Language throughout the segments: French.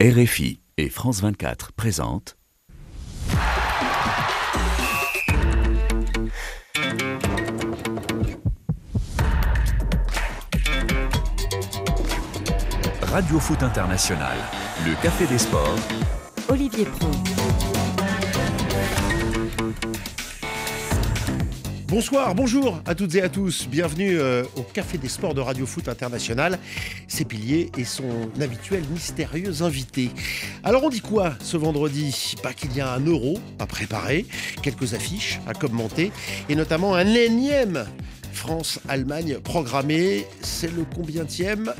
RFI et France 24 présentent Radio Foot International, le Café des Sports, Olivier Pro. Bonsoir, bonjour à toutes et à tous. Bienvenue euh, au Café des Sports de Radio Foot International. Ses piliers et son habituel mystérieux invité. Alors, on dit quoi ce vendredi Pas Qu'il y a un euro à préparer, quelques affiches à commenter et notamment un énième France-Allemagne programmé. C'est le 34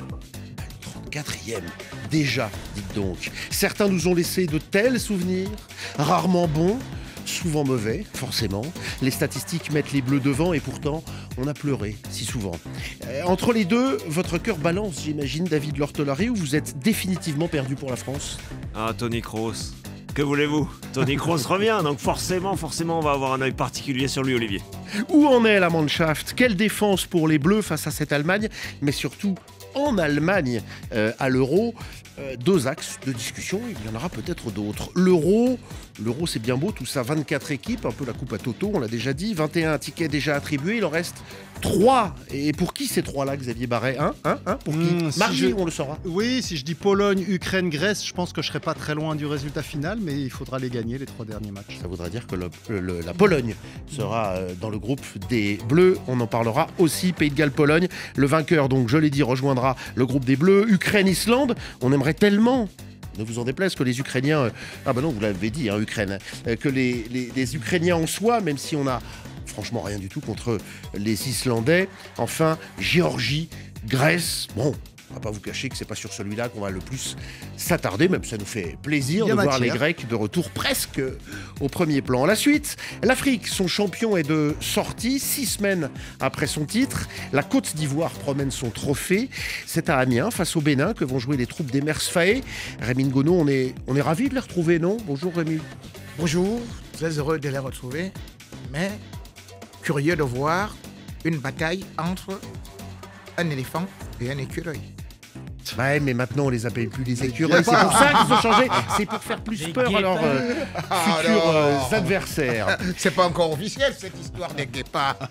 quatrième. Déjà, dites donc. Certains nous ont laissé de tels souvenirs, rarement bons, souvent mauvais, forcément. Les statistiques mettent les bleus devant et pourtant, on a pleuré si souvent. Euh, entre les deux, votre cœur balance, j'imagine, David Lortolari, ou vous êtes définitivement perdu pour la France Ah, Tony Kroos. Que voulez-vous Tony Kroos revient, donc forcément, forcément, on va avoir un œil particulier sur lui, Olivier. Où en est la Mannschaft Quelle défense pour les Bleus face à cette Allemagne Mais surtout, en Allemagne euh, à l'euro. Euh, deux axes de discussion, il y en aura peut-être d'autres. L'euro, L'Euro, c'est bien beau, tout ça, 24 équipes, un peu la coupe à Toto, on l'a déjà dit, 21 tickets déjà attribués, il en reste 3. Et pour qui ces 3-là, Xavier Barret 1 hein, hein, hein, Pour qui hmm, on le saura. Oui, si je dis Pologne, Ukraine, Grèce, je pense que je ne serai pas très loin du résultat final, mais il faudra les gagner, les trois derniers matchs. Ça voudrait dire que la Pologne sera euh, dans le groupe des Bleus, on en parlera aussi, Pays de Galles-Pologne. Le vainqueur, donc, je l'ai dit, rejoindra le groupe des Bleus, Ukraine-Islande. On aimerait tellement ne vous en déplaise, que les Ukrainiens, euh, ah ben non, vous l'avez dit, hein, Ukraine, euh, que les, Ukrainiens en soi, même si on a franchement rien du tout contre les Islandais, enfin, Géorgie, Grèce, bon, on va pas vous cacher que c'est pas sur celui-là qu'on va le plus s'attarder, même ça nous fait plaisir de voir les Grecs de retour presque au premier plan. La suite, l'Afrique, son champion est de sortie six semaines après son titre. La Côte d'Ivoire promène son trophée. C'est à Amiens, face au Bénin, que vont jouer les troupes des Faé. Rémi Ngono, on est, on est ravis de les retrouver, non Bonjour Rémi. Bonjour, très heureux de les retrouver, mais curieux de voir une bataille entre un éléphant et un écureuil. Ouais, mais maintenant on les appelle plus les écureuils. C'est pour ça qu'ils ont changé. C'est pour faire plus peur à leurs euh, futurs ah, euh, adversaires. C'est pas encore officiel cette histoire des pas.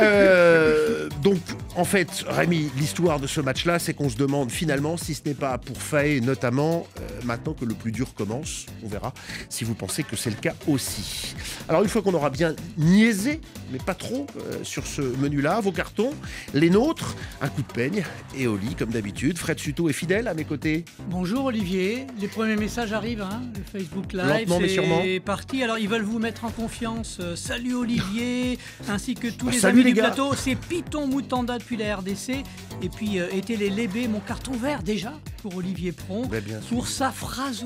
Euh, donc, en fait, Rémi, l'histoire de ce match-là, c'est qu'on se demande finalement si ce n'est pas pour Faé, notamment, euh, maintenant que le plus dur commence, on verra si vous pensez que c'est le cas aussi. Alors, une fois qu'on aura bien niaisé, mais pas trop, euh, sur ce menu-là, vos cartons, les nôtres, un coup de peigne et au lit, comme d'habitude. Fred Suto est fidèle à mes côtés. Bonjour Olivier, les premiers messages arrivent, hein le Facebook Live est parti. Alors, ils veulent vous mettre en confiance. salut Olivier, ainsi que tous bah, les amis les c'est Python Moutanda depuis la RDC. Et puis euh, été les Lébés, mon carton vert déjà pour Olivier Pron pour sa phrase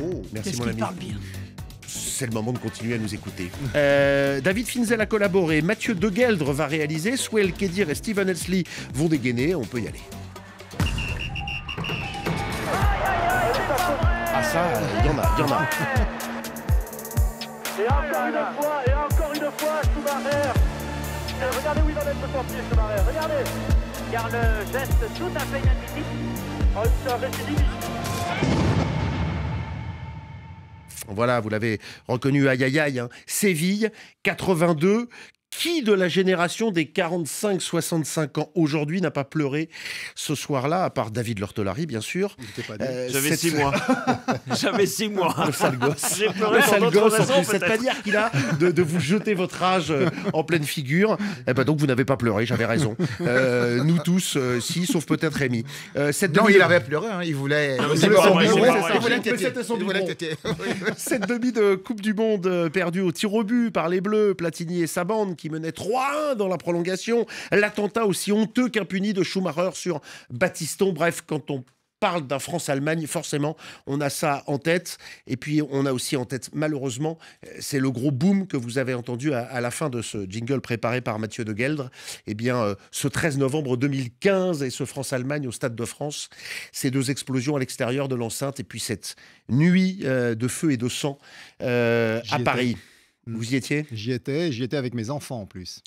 Oh, merci mon ami. parle bien c'est le moment de continuer à nous écouter. Euh, David Finzel a collaboré, Mathieu Degueldre va réaliser, Swell Kedir et Steven Elsley vont dégainer, on peut y aller. Ah ça, il y en a, il y en a. Et encore une fois, et encore une fois, sous barrière euh, regardez où il en mettre ce portier, ce marais. Regardez. Car le geste tout à fait inadmissible. Oh, ça voilà, vous l'avez reconnu, aïe aïe aïe, hein. Séville, 82, qui de la génération des 45-65 ans aujourd'hui n'a pas pleuré ce soir-là, à part David Lortolari, bien sûr euh, J'avais 6 mois. J'avais 6 mois. Le sale gosse. J'ai le sale gosse. Cette manière qu'il a de, vous jeter votre âge euh, en pleine figure. Eh ben donc, vous n'avez pas pleuré, j'avais raison. Euh, nous tous, si, sauf peut-être Rémi. cette non, il avait pleuré, hein. il voulait. Cette demi de Coupe du Monde perdue au tir au but par les Bleus, Platini et sa bande qui qui menait 3-1 dans la prolongation, l'attentat aussi honteux qu'impuni de Schumacher sur Batiston. Bref, quand on parle d'un France-Allemagne, forcément, on a ça en tête. Et puis, on a aussi en tête, malheureusement, euh, c'est le gros boom que vous avez entendu à, la fin de ce jingle préparé par Mathieu de Geldre. Eh bien, euh, ce 13 novembre 2015 et ce France-Allemagne au Stade de France, ces deux explosions à l'extérieur de l'enceinte et puis cette nuit euh, de feu et de sang à Paris. Mm. Vous y étiez J'y étais, j'y étais avec mes enfants en plus.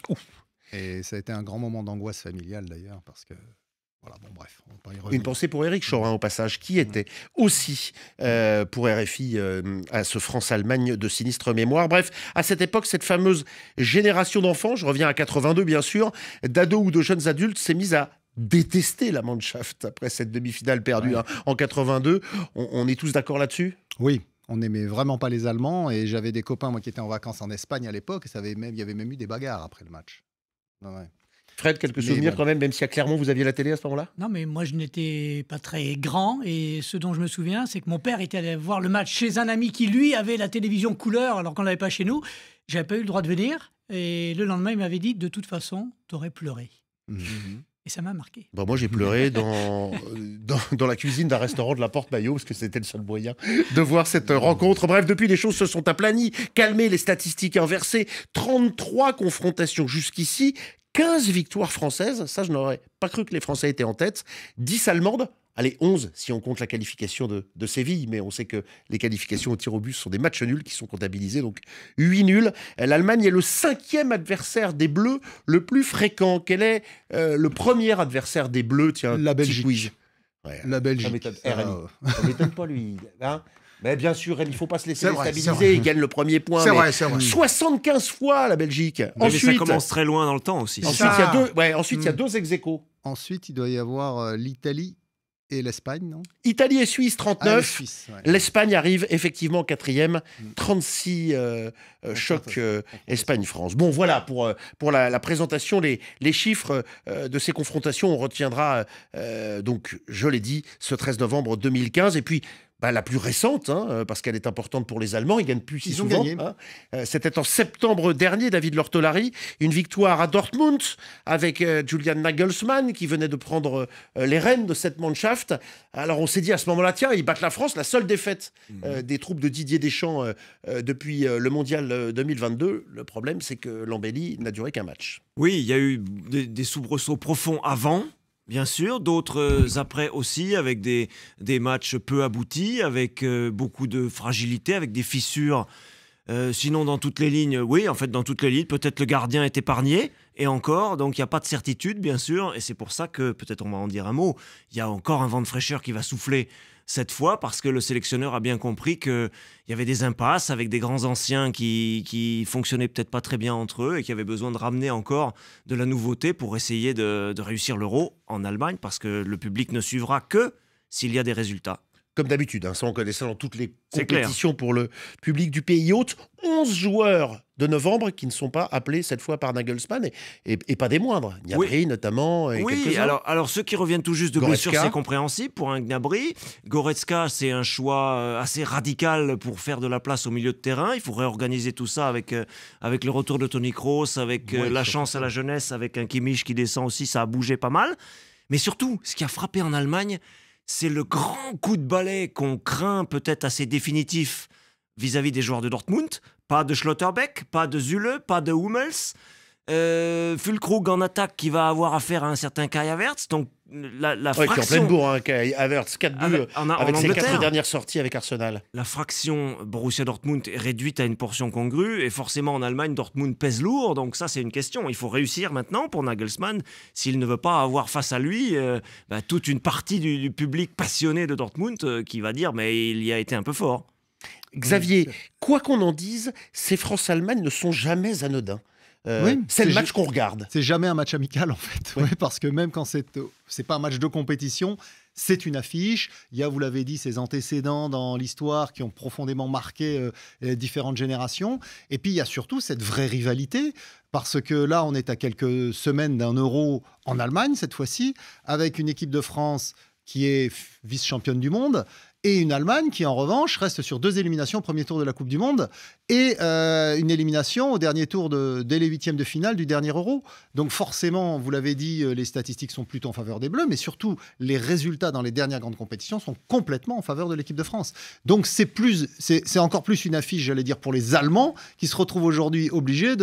Et ça a été un grand moment d'angoisse familiale d'ailleurs, parce que voilà, bon, bref, on y Une pensée pour Eric Chorin, au passage, qui mm. était aussi euh, pour RFI euh, à ce France-Allemagne de sinistre mémoire. Bref, à cette époque, cette fameuse génération d'enfants, je reviens à 82 bien sûr, d'ados ou de jeunes adultes, s'est mise à détester la Mannschaft après cette demi-finale perdue hein. en 82. on est tous d'accord là-dessus Oui, on n'aimait vraiment pas les Allemands et j'avais des copains moi qui étaient en vacances en Espagne à l'époque et ça avait même, il y avait même eu des bagarres après le match. Fred, quelques souvenirs quand même, même si à Clermont vous aviez la télé à ce moment-là Non, mais moi je n'étais pas très grand et ce dont je me souviens, c'est que mon père était allé voir le match chez un ami qui lui avait la télévision couleur alors qu'on l'avait pas chez nous. J'avais pas eu le droit de venir et le lendemain il m'avait dit de toute façon tu aurais pleuré. Mmh, mmh, mmh ça m'a marqué. Bah, moi, j'ai pleuré dans, dans, la cuisine d'un restaurant de la Porte Maillot, parce que c'était le seul moyen de voir cette rencontre. Bref, depuis, les choses se sont aplanies, calmées, les statistiques inversées. 33 confrontations jusqu'ici, 15 victoires françaises. Ça, je n'aurais pas cru que les Français étaient en tête. 10 allemandes, allez, 11 si on compte la qualification de, Séville, mais on sait que les qualifications au tir au but sont des matchs nuls qui sont comptabilisés, donc 8 nuls. L'Allemagne est le cinquième adversaire des Bleus le plus fréquent. Quel est euh, le premier adversaire des Bleus Tiens, la Belgique. Ouais, la Belgique. Ça m'étonne pas, lui. Hein mais bien sûr, il ne faut pas se laisser déstabiliser, stabiliser. Il gagne le premier point. C'est vrai, c'est vrai. 75 fois la Belgique. Mais ensuite, commence très loin dans le temps aussi. Ensuite, il y a deux, ouais, ensuite, hmm. ex Ensuite, il doit y avoir euh, l'Italie et l'Espagne, non Italie et Suisse, 39. Ah, L'Espagne arrive effectivement quatrième, 36 mm. euh, euh, chocs euh, Espagne-France. Bon, voilà pour, pour la, présentation, les, les chiffres de ces confrontations. On retiendra, donc, je l'ai dit, ce 13 novembre 2015. Et puis, bah, la plus récente, hein, euh, parce qu'elle est importante pour les Allemands, ils gagnent plus si souvent. Hein. Euh, c'était en septembre dernier, David Lortolari, une victoire à Dortmund avec euh, Julian Nagelsmann qui venait de prendre les rênes de cette Mannschaft. Alors on s'est dit à ce moment-là, tiens, ils battent la France, la seule défaite mhm. des troupes de Didier Deschamps depuis le Mondial 2022. Le problème, c'est que l'embellie n'a duré qu'un match. Oui, il y a eu des soubresauts profonds avant, bien sûr, d'autres euh, après aussi, avec des, des matchs peu aboutis, avec euh, beaucoup de fragilité, avec des fissures. Euh, sinon, dans toutes les lignes, oui, en fait, dans toutes les lignes, peut-être le gardien est épargné, et encore, donc il n'y a pas de certitude, bien sûr, et c'est pour ça que, peut-être on va en dire un mot, il y a encore un vent de fraîcheur qui va souffler cette fois parce que le sélectionneur a bien compris qu'il y avait des impasses avec des grands anciens qui, qui fonctionnaient peut-être pas très bien entre eux et qui avaient besoin de ramener encore de la nouveauté pour essayer de, réussir l'euro en Allemagne parce que le public ne suivra que s'il y a des résultats comme d'habitude, hein, ça on dans toutes les compétitions pour le public du pays hôte. 11 joueurs de novembre qui ne sont pas appelés cette fois par Nagelsmann et, pas des moindres. Gnabry notamment. Euh, oui, alors, ceux qui reviennent tout juste de Goretzka. c'est compréhensible pour un Gnabry. Goretzka, c'est un choix euh, assez radical pour faire de la place au milieu de terrain. Il faut réorganiser tout ça avec, euh, avec le retour de Tony Kroos, avec la chance à la jeunesse, avec un Kimmich qui descend aussi. Ça a bougé pas mal. Mais surtout, ce qui a frappé en Allemagne, c'est le grand coup de balai qu'on craint peut-être assez définitif vis à -vis des joueurs de Dortmund, pas de Schlotterbeck, pas de Zule, pas de Hummels. Euh, Fulkrug en attaque qui va avoir affaire à un certain Kai Havertz. Donc la, fraction... qui est en pleine bourre, hein, Kai Havertz, 4 buts avec, ses quatre dernières sorties avec Arsenal. La fraction Borussia Dortmund est réduite à une portion congrue et forcément en Allemagne, Dortmund pèse lourd. Donc ça, c'est une question. Il faut réussir maintenant pour Nagelsmann s'il ne veut pas avoir face à lui euh, bah, toute une partie du, public passionné de Dortmund euh, qui va dire mais il y a été un peu fort. Xavier, quoi qu'on en dise, ces France-Allemagne ne sont jamais anodins. Euh, c'est le match qu'on regarde. C'est jamais un match amical en fait, parce que même quand c'est n'est pas un match de compétition, c'est une affiche. Il y a, vous l'avez dit, ces antécédents dans l'histoire qui ont profondément marqué euh, les différentes générations. Et puis il y a surtout cette vraie rivalité, parce que là on est à quelques semaines d'un Euro en Allemagne cette fois-ci, avec une équipe de France qui est vice-championne du monde et une Allemagne qui, en revanche, reste sur deux éliminations au premier tour de la Coupe du Monde et euh, une élimination au dernier tour dès les huitièmes de finale du dernier Euro. Donc forcément, vous l'avez dit, euh, les statistiques sont plutôt en faveur des Bleus, mais surtout, les résultats dans les dernières grandes compétitions sont complètement en faveur de l'équipe de France. Donc c'est plus, c'est encore plus une affiche, j'allais dire, pour les Allemands qui se retrouvent aujourd'hui obligés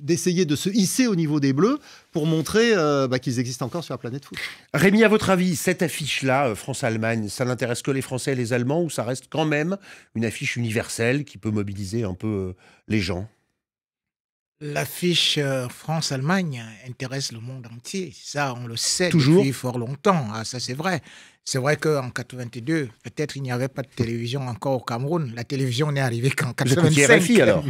d'essayer de se hisser au niveau des Bleus pour montrer euh, bah, qu'ils existent encore sur la planète foot. Rémi, à votre avis, cette affiche-là, euh, France-Allemagne, ça n'intéresse que les Français et les Allemands ou ça reste quand même une affiche universelle qui peut mobiliser un peu euh, les gens L'affiche France-Allemagne intéresse le monde entier. Ça, on le sait Toujours. depuis fort longtemps. Ah, ça, c'est vrai. C'est vrai qu'en 82, peut-être il n'y avait pas de télévision encore au Cameroun. La télévision n'est arrivée qu'en 85. RFI alors.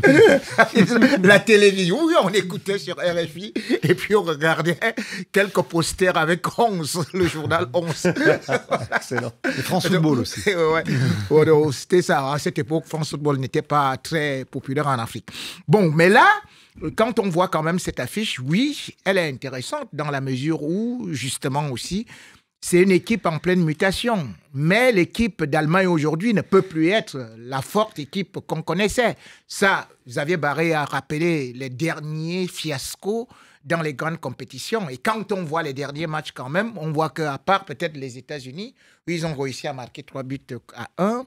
la télévision, oui, on écoutait sur RFI et puis on regardait quelques posters avec 11, le journal 11. Excellent. France Football aussi. ouais. C'était ça. Hein. À cette époque, France Football n'était pas très populaire en Afrique. Bon, mais là, quand on voit quand même cette affiche, oui, elle est intéressante dans la mesure où, justement aussi, c'est une équipe en pleine mutation. Mais l'équipe d'Allemagne aujourd'hui ne peut plus être la forte équipe qu'on connaissait. Ça, Xavier Barré a rappelé les derniers fiascos dans les grandes compétitions. Et quand on voit les derniers matchs quand même, on voit qu'à part peut-être les États-Unis, où ils ont réussi à marquer trois buts à un.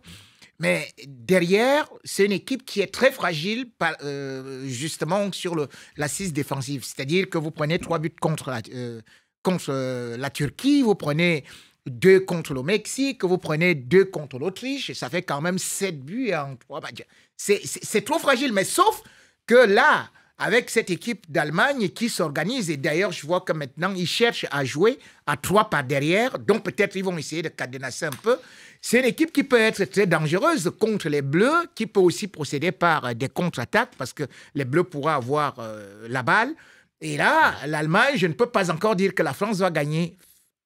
mais derrière, c'est une équipe qui est très fragile, euh, justement, sur l'assise défensive. C'est-à-dire que vous prenez trois buts contre euh, contre euh, la Turquie, vous prenez deux contre le Mexique, vous prenez deux contre l'Autriche, et ça fait quand même sept buts en trois bah, C'est trop fragile, mais sauf que là, avec cette équipe d'Allemagne qui s'organise, et d'ailleurs, je vois que maintenant, ils cherchent à jouer à trois pas derrière, donc peut-être ils vont essayer de cadenasser un peu. C'est une équipe qui peut être très dangereuse contre les Bleus, qui peut aussi procéder par euh, des contre-attaques, parce que les Bleus pourraient avoir euh, la balle. Et là, l'Allemagne, je ne peux pas encore dire que la France va gagner.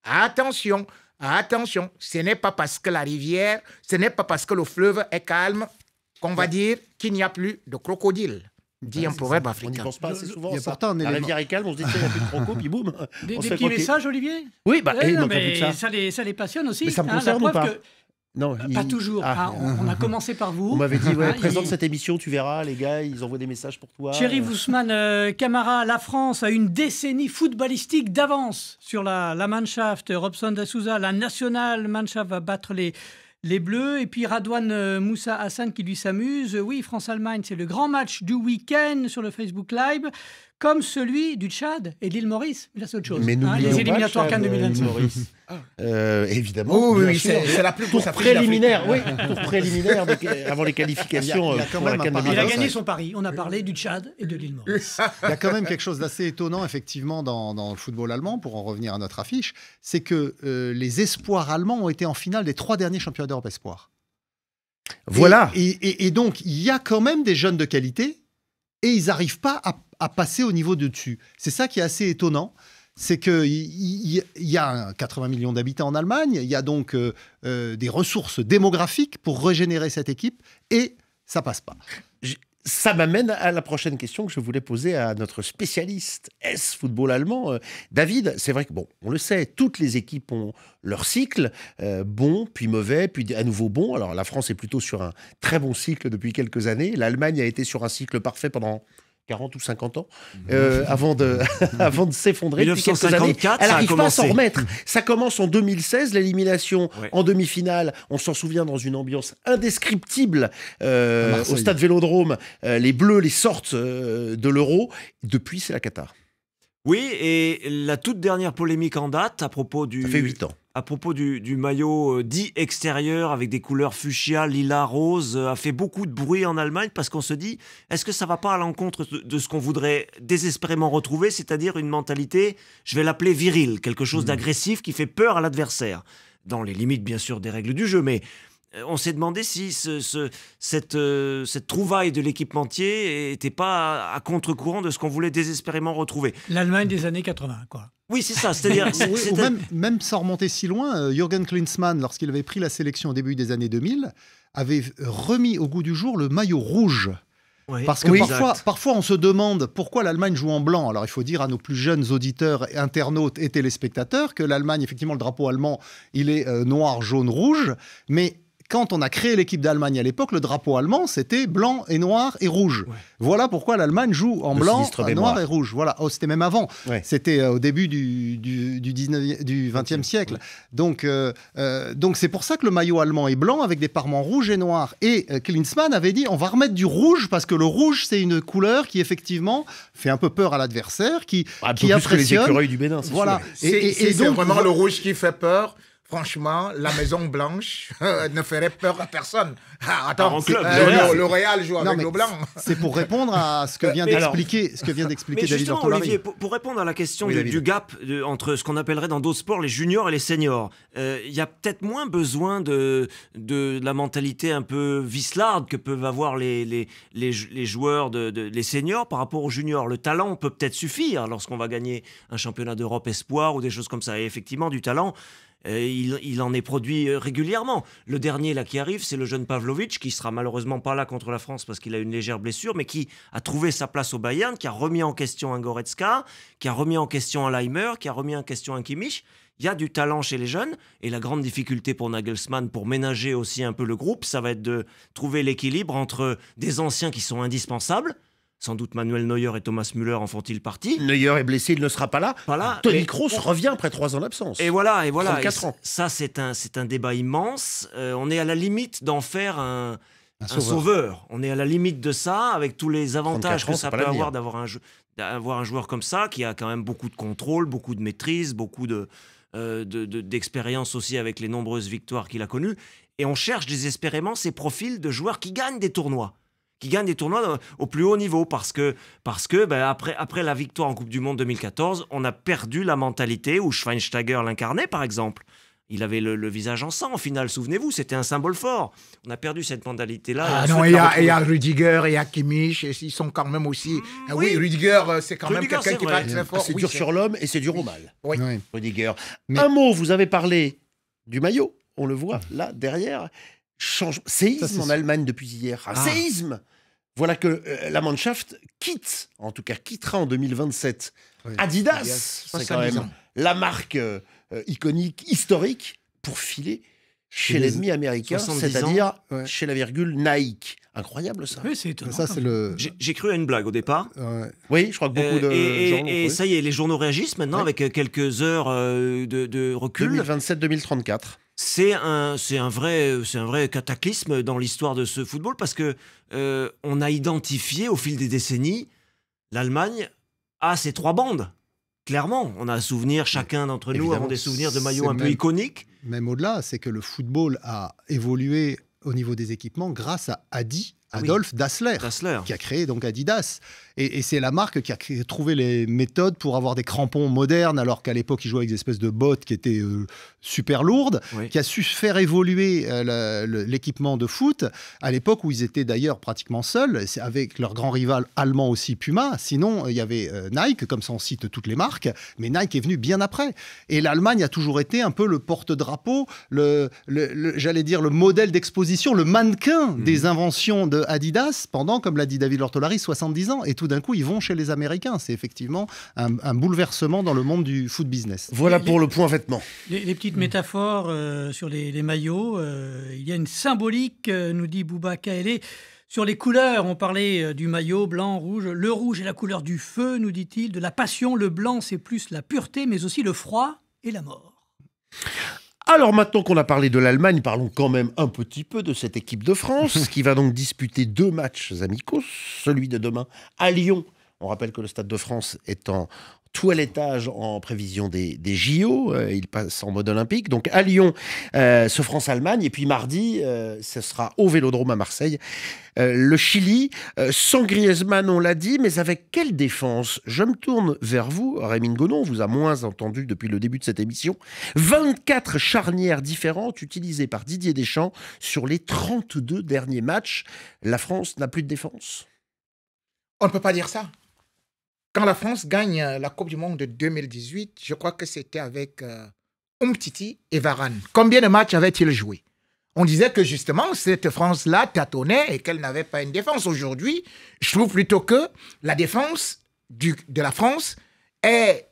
Attention, attention, ce n'est pas parce que la rivière, ce n'est pas parce que le fleuve est calme qu'on va dire qu'il n'y a plus de crocodile dit un proverbe africain. On n'y pense pas assez souvent. Il ça. la rivière est calme, on se dit qu'il n'y a plus de crocodile, puis boum. Des, des petits messages, Olivier Oui, bah, euh, eh, mais ça. les, passionne aussi. ça me hein, concerne ou pas que non, euh, pas toujours. Ah. Ah, on, a commencé par vous. On m'avait dit, présente cette émission, tu verras, les gars, ils envoient des messages pour toi. Chéri Wussmann, euh. euh, Camara, la France a une décennie footballistique d'avance sur la, la Mannschaft. Robson Souza, la nationale Mannschaft va battre les, les Bleus. Et puis Radouane Moussa Hassan qui lui s'amuse. Oui, France-Allemagne, c'est le grand match du week-end sur le Facebook Live comme celui du Tchad et de l'île Maurice. Mais chose. Mais ah, les éliminatoires Cannes de Maurice. Ah. Euh, évidemment. Oh, oui, c'est la plus préliminaire, oui, préliminaire avant les qualifications. Il, a, gagné son pari. On a parlé du Tchad et de l'île Maurice. Il y a quand même quelque chose d'assez étonnant effectivement dans, le football allemand, pour en revenir à notre affiche, c'est que euh, les espoirs allemands ont été en finale des trois derniers championnats d'Europe espoirs. Voilà. Et, et donc il y a quand même des jeunes de qualité et ils n'arrivent pas à à passer au niveau de dessus. C'est ça qui est assez étonnant c'est qu'il y, y, a 80 millions d'habitants en Allemagne, il y a donc euh, euh, des ressources démographiques pour régénérer cette équipe, et ça passe pas. ça m'amène à la prochaine question que je voulais poser à notre spécialiste S football allemand, euh, David. C'est vrai que bon, on le sait, toutes les équipes ont leur cycle bon, puis mauvais, puis à nouveau bon. Alors la France est plutôt sur un très bon cycle depuis quelques années. L'Allemagne a été sur un cycle parfait pendant 40 ou 50 ans mhm. euh, avant de, avant de s'effondrer. 1954, Elle n'arrive pas à s'en remettre. Mhm. Ça commence en 2016, l'élimination en demi-finale. On s'en souvient dans une ambiance indescriptible euh, au stade Vélodrome. Euh, les Bleus les sortent de l'euro. Depuis, c'est la Qatar. Oui, et la toute dernière polémique en date à propos du. Ça fait 8 ans à propos du, maillot euh, dit extérieur avec des couleurs fuchsia, lilas, rose, euh, a fait beaucoup de bruit en Allemagne parce qu'on se dit, est-ce que ça va pas à l'encontre de, ce qu'on voudrait désespérément retrouver, c'est-à-dire une mentalité, je vais l'appeler virile, quelque chose mmh. d'agressif qui fait peur à l'adversaire, dans les limites bien sûr des règles du jeu, mais euh, on s'est demandé si euh, cette, trouvaille de l'équipementier n'était pas à, contre-courant de ce qu'on voulait désespérément retrouver. L'Allemagne des années 80, quoi. Oui, c'est ça. cest même, sans remonter si loin, euh, Jürgen Klinsmann, lorsqu'il avait pris la sélection au début des années 2000, avait remis au goût du jour le maillot rouge. Parce que parfois, on se demande pourquoi l'Allemagne joue en blanc. Alors, il faut dire à nos plus jeunes auditeurs, internautes et téléspectateurs que l'Allemagne, effectivement, le drapeau allemand, il est noir, jaune, rouge. Mais quand on a créé l'équipe d'Allemagne à l'époque, le drapeau allemand, c'était blanc et noir et rouge. Voilà pourquoi l'Allemagne joue en blanc, blanc, euh, noir et rouge. Voilà. Oh, c'était même avant. C'était euh, au début du, du, siècle. Donc, euh, donc c'est pour ça que le maillot allemand est blanc avec des parements rouges et noirs. Et Klinsmann avait dit on va remettre du rouge parce que le rouge, c'est une couleur qui, effectivement, fait un peu peur à l'adversaire, qui, ah, qui impressionne. du Bénin, Voilà. vraiment le rouge qui fait peur franchement, la Maison Blanche euh, ne ferait peur à personne. Ah, attends, euh, le, Real joue avec le blanc. C'est pour répondre à ce que vient d'expliquer, ce que vient d'expliquer David pour, répondre à la question du, gap entre ce qu'on appellerait dans d'autres sports les juniors et les seniors, euh, il y a peut-être moins besoin de, de, la mentalité un peu vislarde que peuvent avoir les, les, joueurs de, les seniors par rapport aux juniors. Le talent peut peut-être suffire lorsqu'on va gagner un championnat d'Europe espoir ou des choses comme ça. Et effectivement, du talent il, en est produit euh, régulièrement. Le dernier là qui arrive, c'est le jeune Pavlovic, qui sera malheureusement pas là contre la France parce qu'il a une légère blessure, mais qui a trouvé sa place au Bayern, qui a remis en question un Goretzka, qui a remis en question un Leimer, qui a remis en question un Kimmich. Il y a du talent chez les jeunes et la grande difficulté pour Nagelsmann pour ménager aussi un peu le groupe, ça va être de trouver l'équilibre entre des anciens qui sont indispensables, sans doute Manuel Neuer et Thomas Müller en font-ils partie. Neuer est blessé, il ne sera pas là. Voilà, Tony Kroos revient après trois ans d'absence. Et voilà, et voilà. ans. Ça, c'est un, c'est un débat immense. Euh, on est à la limite d'en faire un, sauveur. On est à la limite de ça, avec tous les avantages que ça peut avoir d'avoir un, un joueur comme ça, qui a quand même beaucoup de contrôle, beaucoup de maîtrise, beaucoup de, euh, d'expérience aussi avec les nombreuses victoires qu'il a connues. Et on cherche désespérément ces profils de joueurs qui gagnent des tournois qui gagnent des tournois euh, au plus haut niveau parce que, parce que ben, après, après la victoire en Coupe du Monde 2014, on a perdu la mentalité où Schweinsteiger l'incarnait par exemple. Il avait le, visage en sang, au final, souvenez-vous, c'était un symbole fort. On a perdu cette mentalité-là. Ah il y, a, y Rudiger, il y a Kimmich, ils sont quand même aussi. Mmh, ah oui, Rudiger, euh, c'est quand même quelqu'un qui parle très fort. C'est dur sur l'homme et c'est dur au mal. Oui. Rudiger. Un mot, vous avez parlé du maillot, on le voit là, derrière. Séisme en Allemagne depuis hier. Ah. séisme voilà que euh, la Mannschaft quitte, en tout cas quittera en 2027 Adidas, c'est quand même la marque euh, euh, iconique, historique, pour filer chez l'ennemi américain, c'est-à-dire chez la virgule Nike. Incroyable ça. Oui, c'est étonnant. Ça, c'est le... J'ai cru à une blague au départ. Oui, je crois que beaucoup de. et, gens et, ça y est, les journaux réagissent maintenant avec quelques heures de, de recul. 2027-2034 c'est un, c'est un vrai, c'est un vrai cataclysme dans l'histoire de ce football parce que euh, on a identifié au fil des décennies l'Allemagne à ses trois bandes. Clairement, on a un souvenir, chacun d'entre nous a des souvenirs de maillots un peu iconiques. Même au-delà, c'est que le football a évolué au niveau des équipements grâce à Adi, ah Adolf Dassler, qui a créé donc Adidas. Et, c'est la marque qui a trouvé les méthodes pour avoir des crampons modernes, alors qu'à l'époque, ils jouaient avec des espèces de bottes qui étaient euh, super lourdes, qui a su faire évoluer euh, l'équipement de foot à l'époque où ils étaient d'ailleurs pratiquement seuls, avec leur grand rival allemand aussi, Puma. Sinon, il y avait euh, Nike, comme ça on cite toutes les marques, mais Nike est venu bien après. Et l'Allemagne a toujours été un peu le porte-drapeau, le, j'allais dire le modèle d'exposition, le mannequin mmh. des inventions de Adidas pendant, comme l'a dit David Lortolari, 70 ans. Et d'un coup, ils vont chez les Américains. C'est effectivement un, bouleversement dans le monde du food business. Voilà pour le point vêtements. Les, petites mm. métaphores euh, sur les, maillots. Euh, il y a une symbolique, euh, nous dit Bouba Kaele. Sur les couleurs, on parlait du maillot blanc, rouge. Le rouge est la couleur du feu, nous dit-il, de la passion. Le blanc, c'est plus la pureté, mais aussi le froid et la mort. Alors maintenant qu'on a parlé de l'Allemagne, parlons quand même un petit peu de cette équipe de France qui va donc disputer deux matchs amicaux, celui de demain à Lyon. On rappelle que le Stade de France est en, tout l'étage en prévision des, JO. Euh, il passe en mode olympique. Donc à Lyon, ce euh, France-Allemagne. Et puis mardi, euh, ce sera au Vélodrome à Marseille. le Chili, sans Griezmann, on l'a dit, mais avec quelle défense Je me tourne vers vous, Rémy Gonon, vous a moins entendu depuis le début de cette émission. 24 charnières différentes utilisées par Didier Deschamps sur les 32 derniers matchs. La France n'a plus de défense On ne peut pas dire ça. Quand la France gagne euh, la Coupe du Monde de 2018, je crois que c'était avec euh, Umtiti et Varane. Combien de matchs avait-il joué On disait que justement, cette France-là tâtonnait et qu'elle n'avait pas une défense. Aujourd'hui, je trouve plutôt que la défense du, de la France est,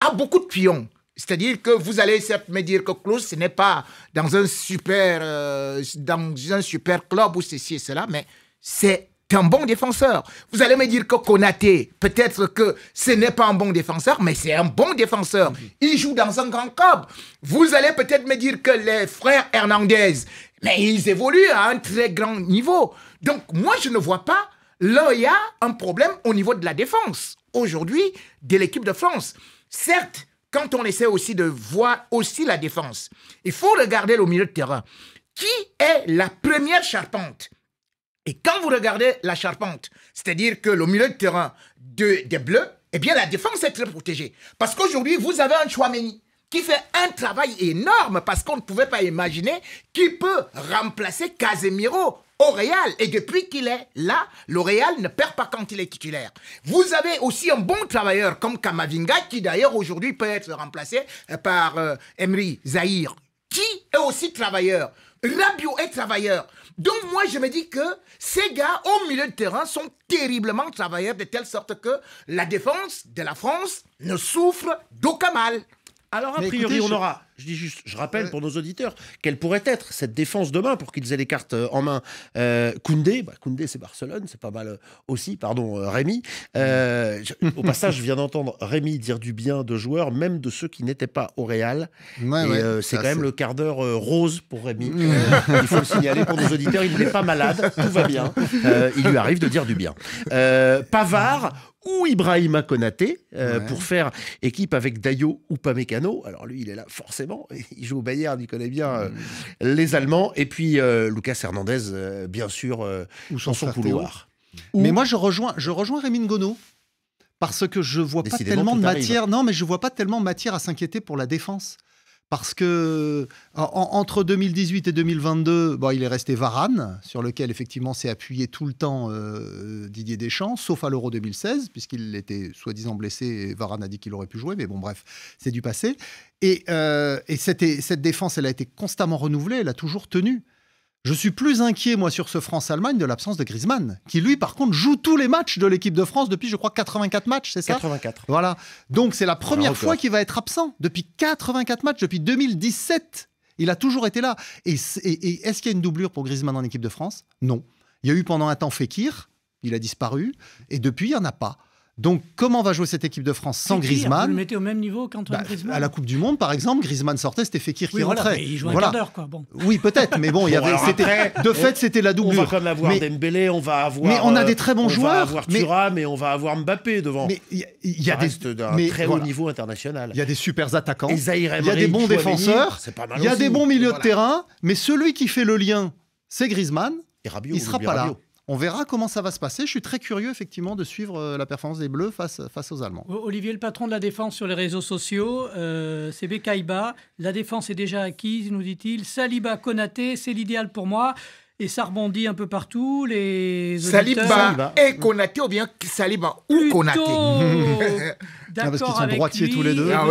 a beaucoup de pions. C'est-à-dire que vous allez certes me dire que Klaus, ce n'est pas dans un super, euh, dans un super club ou ceci et cela, mais c'est un bon défenseur. Vous allez me dire que Konaté, peut-être que ce n'est pas un bon défenseur, mais c'est un bon défenseur. Il joue dans un grand club. Vous allez peut-être me dire que les frères Hernandez, mais ils évoluent à un très grand niveau. Donc moi, je ne vois pas là il y a un problème au niveau de la défense aujourd'hui de l'équipe de France. Certes, quand on essaie aussi de voir aussi la défense, il faut regarder le milieu de terrain. Qui est la première charpente et quand vous regardez la charpente, c'est-à-dire que le milieu de terrain des Bleus, eh bien la défense est très protégée. Parce qu'aujourd'hui, vous avez un Chouameni qui fait un travail énorme parce qu'on ne pouvait pas imaginer qu'il peut remplacer Casemiro au Real. Et depuis qu'il est là, le Real ne perd pas quand il est titulaire. Vous avez aussi un bon travailleur comme Kamavinga, qui d'ailleurs aujourd'hui peut être remplacé euh, par euh, Emery Zahir, qui est aussi travailleur. Rabio est travailleur. Donc moi, je me dis que ces gars, au milieu de terrain, sont terriblement travailleurs de telle sorte que la défense de la France ne souffre d'aucun mal. Alors, a priori, on aura je dis juste, je rappelle pour nos auditeurs quelle pourrait être cette défense demain pour qu'ils aient les cartes euh, en main. Euh, Koundé, bah, Koundé c'est Barcelone, c'est pas mal euh, aussi, pardon Rémi. Mm. au passage, je viens d'entendre Rémi dire du bien de joueurs, même de ceux qui n'étaient pas au Real. c'est quand même le quart d'heure rose pour Rémi. Mm. il faut le signaler pour nos auditeurs, il n'est pas malade, tout va bien. il lui arrive de dire du bien. Pavard, ou Ibrahima Konaté pour faire équipe avec Dayo ou Pamecano. Alors lui, il est là forcément. Il joue au Bayern, il connaît bien euh, les Allemands. Et puis euh, Lucas Hernandez, euh, bien sûr, Ou dans son couloir. Mais moi, je rejoins, je rejoins Rémi Ngono. Parce que je vois pas tellement de matière. Non, mais je vois pas tellement de matière à s'inquiéter pour la défense parce que entre 2018 et 2022, bon, il est resté Varane, sur lequel effectivement s'est appuyé tout le temps euh, Didier Deschamps, sauf à l'Euro 2016, puisqu'il était soi-disant blessé et Varane a dit qu'il aurait pu jouer, mais bon, bref, c'est du passé. Et, euh, cette, défense, elle a été constamment renouvelée, elle a toujours tenu. Je suis plus inquiet, moi, sur ce France-Allemagne de l'absence de Griezmann, qui, lui, par contre, joue tous les matchs de l'équipe de France depuis, je crois, 84 matchs, c'est ça 84. Voilà. Donc, c'est la ah, première fois qu'il va être absent depuis 84 matchs, depuis 2017. Il a toujours été là. Et, est-ce qu'il y a une doublure pour Griezmann en équipe de France Non. Il y a eu pendant un temps Fekir, il a disparu, et depuis, il n'y en a pas. Donc, comment va jouer cette équipe de France sans Griezmann Vous le mettez au même niveau qu'Antoine bah, Griezmann À la Coupe du Monde, par exemple, Griezmann sortait, c'était Fekir oui, qui voilà, rentrait. Mais il jouait un quart quoi. Oui, peut-être, mais bon, il y avait, de fait, c'était la doublure. On va quand même avoir mais, Dembélé, on va avoir. Mais on a des très bons joueurs. On va avoir mais, Thuram et on va avoir Mbappé devant. Mais il y, a des d'un très haut niveau international. Il y a des super attaquants. Il y a des bons défenseurs. Il y a des bons milieux de terrain. Mais celui qui fait le lien, c'est Griezmann. Et Rabiot, il sera pas là. On verra comment ça va se passer. Je suis très curieux, effectivement, de suivre euh, la performance des Bleus face, face aux Allemands. Olivier, le patron de la défense sur les réseaux sociaux, euh, c'est Bekaïba. La défense est déjà acquise, nous dit-il. Saliba, Konaté, c'est l'idéal pour moi. Et ça rebondit un peu partout. Les Saliba, et Konaté ou bien Saliba ou Konaté. D'accord ah, parce qu'ils sont droitiers tous les deux. Ah,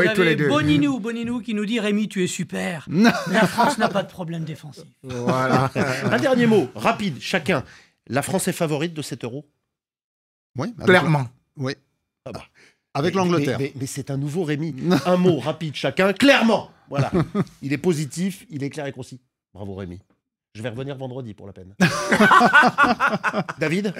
Boninou qui nous dit Rémi, tu es super. la France n'a pas de problème défensif. Voilà. un dernier mot, rapide, chacun. La France est favorite de cet euro Oui, clairement. Oui. Avec ah bah. l'Angleterre. Mais, mais c'est un nouveau Rémi. un mot rapide chacun, clairement. Voilà. Il est positif, il est clair et concis. Bravo Rémi. Je vais revenir vendredi pour la peine. David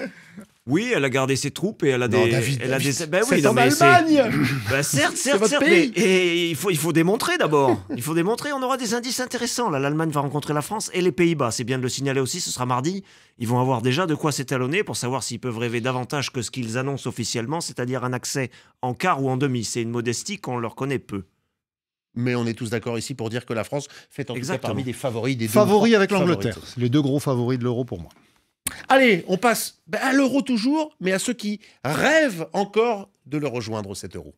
oui, elle a gardé ses troupes et elle a des. elle a ben c'est en Allemagne. Bah, certes, certes, certes, mais et il faut il faut démontrer d'abord. Il faut démontrer. On aura des indices intéressants. Là, l'Allemagne va rencontrer la France et les Pays-Bas. C'est bien de le signaler aussi. Ce sera mardi. Ils vont avoir déjà de quoi s'étalonner pour savoir s'ils peuvent rêver davantage que ce qu'ils annoncent officiellement, c'est-à-dire un accès en quart ou en demi. C'est une modestie qu'on leur connaît peu. Mais on est tous d'accord ici pour dire que la France fait en tout cas parmi les favoris des favoris avec l'Angleterre. Les deux gros favoris de l'euro pour moi. Allez, on passe ben, à l'euro toujours, mais à ceux qui rêvent encore de le rejoindre, cet euro.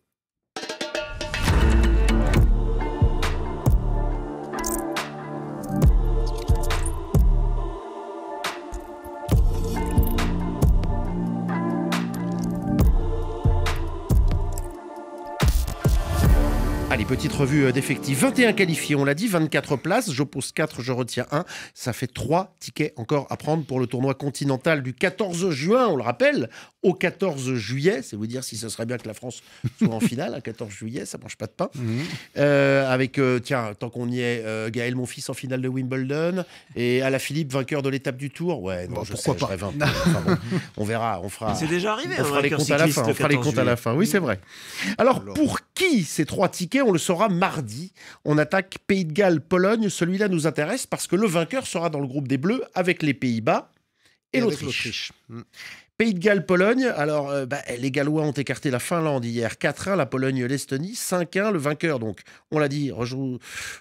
Allez, petite revue euh, d'effectifs. 21 qualifiés, on l'a dit, 24 places. Je pose 4, je retiens 1. Ça fait 3 tickets encore à prendre pour le tournoi continental du 14 juin, on le rappelle, au 14 juillet. C'est vous dire si ce serait bien que la France soit en finale, à 14 juillet, ça mange pas de pain. Mhm. Euh, avec, euh, tiens, tant qu'on y est, Gaël mon fils en finale de Wimbledon et Philippe vainqueur de l'étape du Tour. Ouais, je pourquoi pas. on verra, on fera. C'est déjà arrivé, on fera, les comptes, à la fin, on fera les comptes à la fin. Oui, c'est vrai. Alors, pour qui ces 3 tickets on le saura mardi. On attaque Pays de Galles, Pologne. Celui-là nous intéresse parce que le vainqueur sera dans le groupe des Bleus avec les Pays-Bas et, l'Autriche. Mm. Pays de Galles, Pologne. Alors, euh, bah, les Gallois ont écarté la Finlande hier. 4-1, la Pologne, l'Estonie. 5-1, le vainqueur, donc, on l'a dit,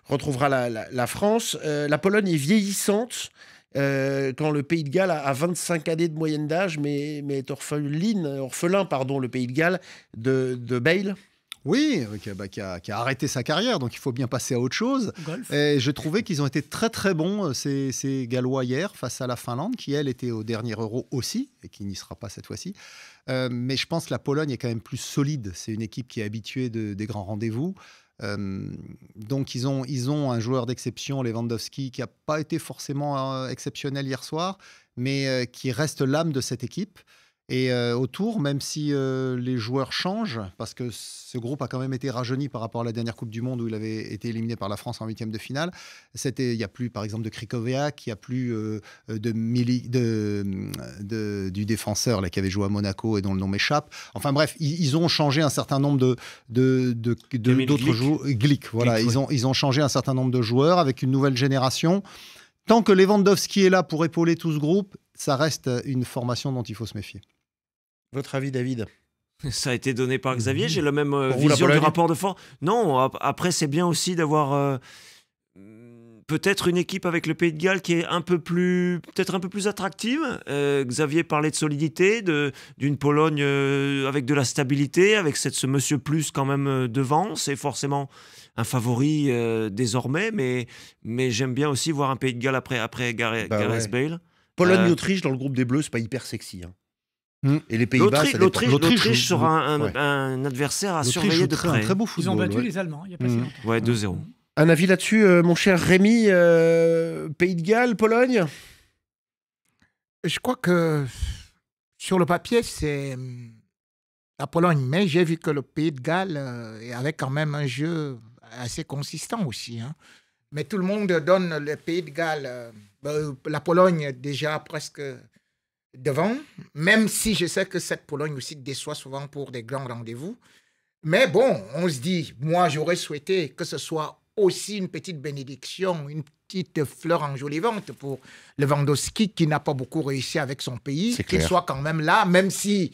retrouvera la, France. Euh, la Pologne est vieillissante. Euh, quand le Pays de Galles a, 25 années de moyenne d'âge, mais, mais est orphelin, pardon, le Pays de Galles, de, de Bale, oui, euh, bah, qui, a, arrêté sa carrière, donc il faut bien passer à autre chose. Et je trouvais qu'ils ont été très très bons, euh, ces, Galois Gallois hier, face à la Finlande, qui elle était au dernier euro aussi, et qui n'y sera pas cette fois-ci. Euh, mais je pense que la Pologne est quand même plus solide. C'est une équipe qui est habituée de, des grands rendez-vous. donc ils ont, ils ont un joueur d'exception, Lewandowski, qui n'a pas été forcément exceptionnel hier soir, mais qui reste l'âme de cette équipe. Et euh, autour, même si euh, les joueurs changent, parce que ce groupe a quand même été rajeuni par rapport à la dernière Coupe du Monde où il avait été éliminé par la France en huitième de finale, il n'y a plus par exemple de Krikoveak, il n'y a plus euh, de, de, du défenseur là, qui avait joué à Monaco et dont le nom m'échappe. Enfin bref, ils, ont changé un certain nombre de, de, d'autres joueurs. Glick, voilà. ils, ont, ils ont changé un certain nombre de joueurs avec une nouvelle génération. Tant que Lewandowski est là pour épauler tout ce groupe, ça reste une formation dont il faut se méfier. Votre avis, David ça a été donné par Xavier, mhm. j'ai la même euh, vision du rapport de force. Non, après, c'est bien aussi d'avoir euh, peut-être une équipe avec le Pays de Galles qui est un peu plus, peut-être un peu plus attractive. Euh, Xavier parlait de solidité, d'une Pologne avec de la stabilité, avec cette, ce monsieur plus quand même devant. C'est forcément un favori désormais, mais, mais j'aime bien aussi voir un Pays de Galles après, après bah Gareth, Bale. Pologne-Autriche dans le groupe des Bleus, c'est pas hyper sexy. Hein. Mm. Et les Pays-Bas, l'Autriche sera un, adversaire à surveiller de près. très football, Ils ont battu les Allemands, il n'y a pas mmh. si mm. Ouais, 2-0. Un avis là-dessus, euh, mon cher Rémi, euh, Pays de Galles, Pologne Je crois que sur le papier, c'est hum, la Pologne, mais j'ai vu que le Pays de Galles euh, avait quand même un jeu assez consistant aussi. Hein. Mais tout le monde donne le Pays de Galles, ben, la Pologne déjà presque devant, même si je sais que cette Pologne aussi déçoit souvent pour des grands rendez-vous. Mais bon, on se dit, moi j'aurais souhaité que ce soit aussi une petite bénédiction, une petite fleur enjolivante pour Lewandowski qui n'a pas beaucoup réussi avec son pays, qu'il soit quand même là, même si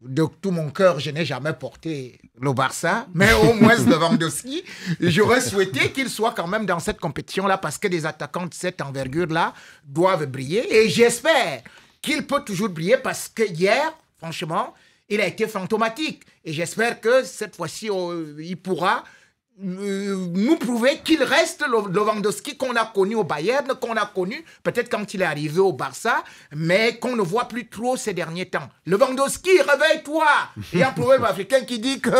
de tout mon cœur, je n'ai jamais porté le Barça, mais au moins Lewandowski, j'aurais souhaité qu'il soit quand même dans cette compétition-là parce que des attaquants de cette envergure-là doivent briller et j'espère qu'il peut toujours oublier parce que hier, franchement, il a été fantomatique. Et j'espère que cette fois-ci, oh, il pourra euh, nous prouver qu'il reste le Lewandowski qu'on a connu au Bayern, qu'on a connu peut-être quand il est arrivé au Barça, mais qu'on ne voit plus trop ces derniers temps. Lewandowski, réveille-toi Il y a un proverbe africain qui dit que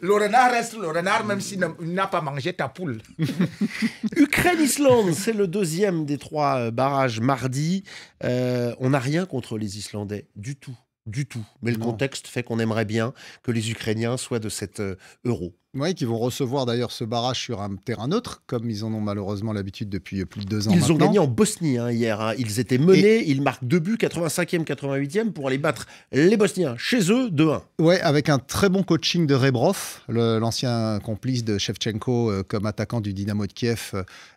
le renard reste le renard même s'il n'a pas mangé ta poule. Ukraine-Islande, c'est le deuxième des trois euh, barrages mardi. Euh, on n'a rien contre les Islandais, du tout du tout. Mais le contexte fait qu'on aimerait bien que les Ukrainiens soient de cet euh, euro. Oui, qui vont recevoir d'ailleurs ce barrage sur un terrain neutre, comme ils en ont malheureusement l'habitude depuis euh, plus de deux ans. Ils ont gagné en Bosnie hein, hier. Hein. Ils étaient menés, ils marquent deux buts, 85e, 88e, pour aller battre les Bosniens chez eux 2-1. Oui, avec un très bon coaching de Rebrov, l'ancien complice de Shevchenko euh, comme attaquant du Dynamo de Kiev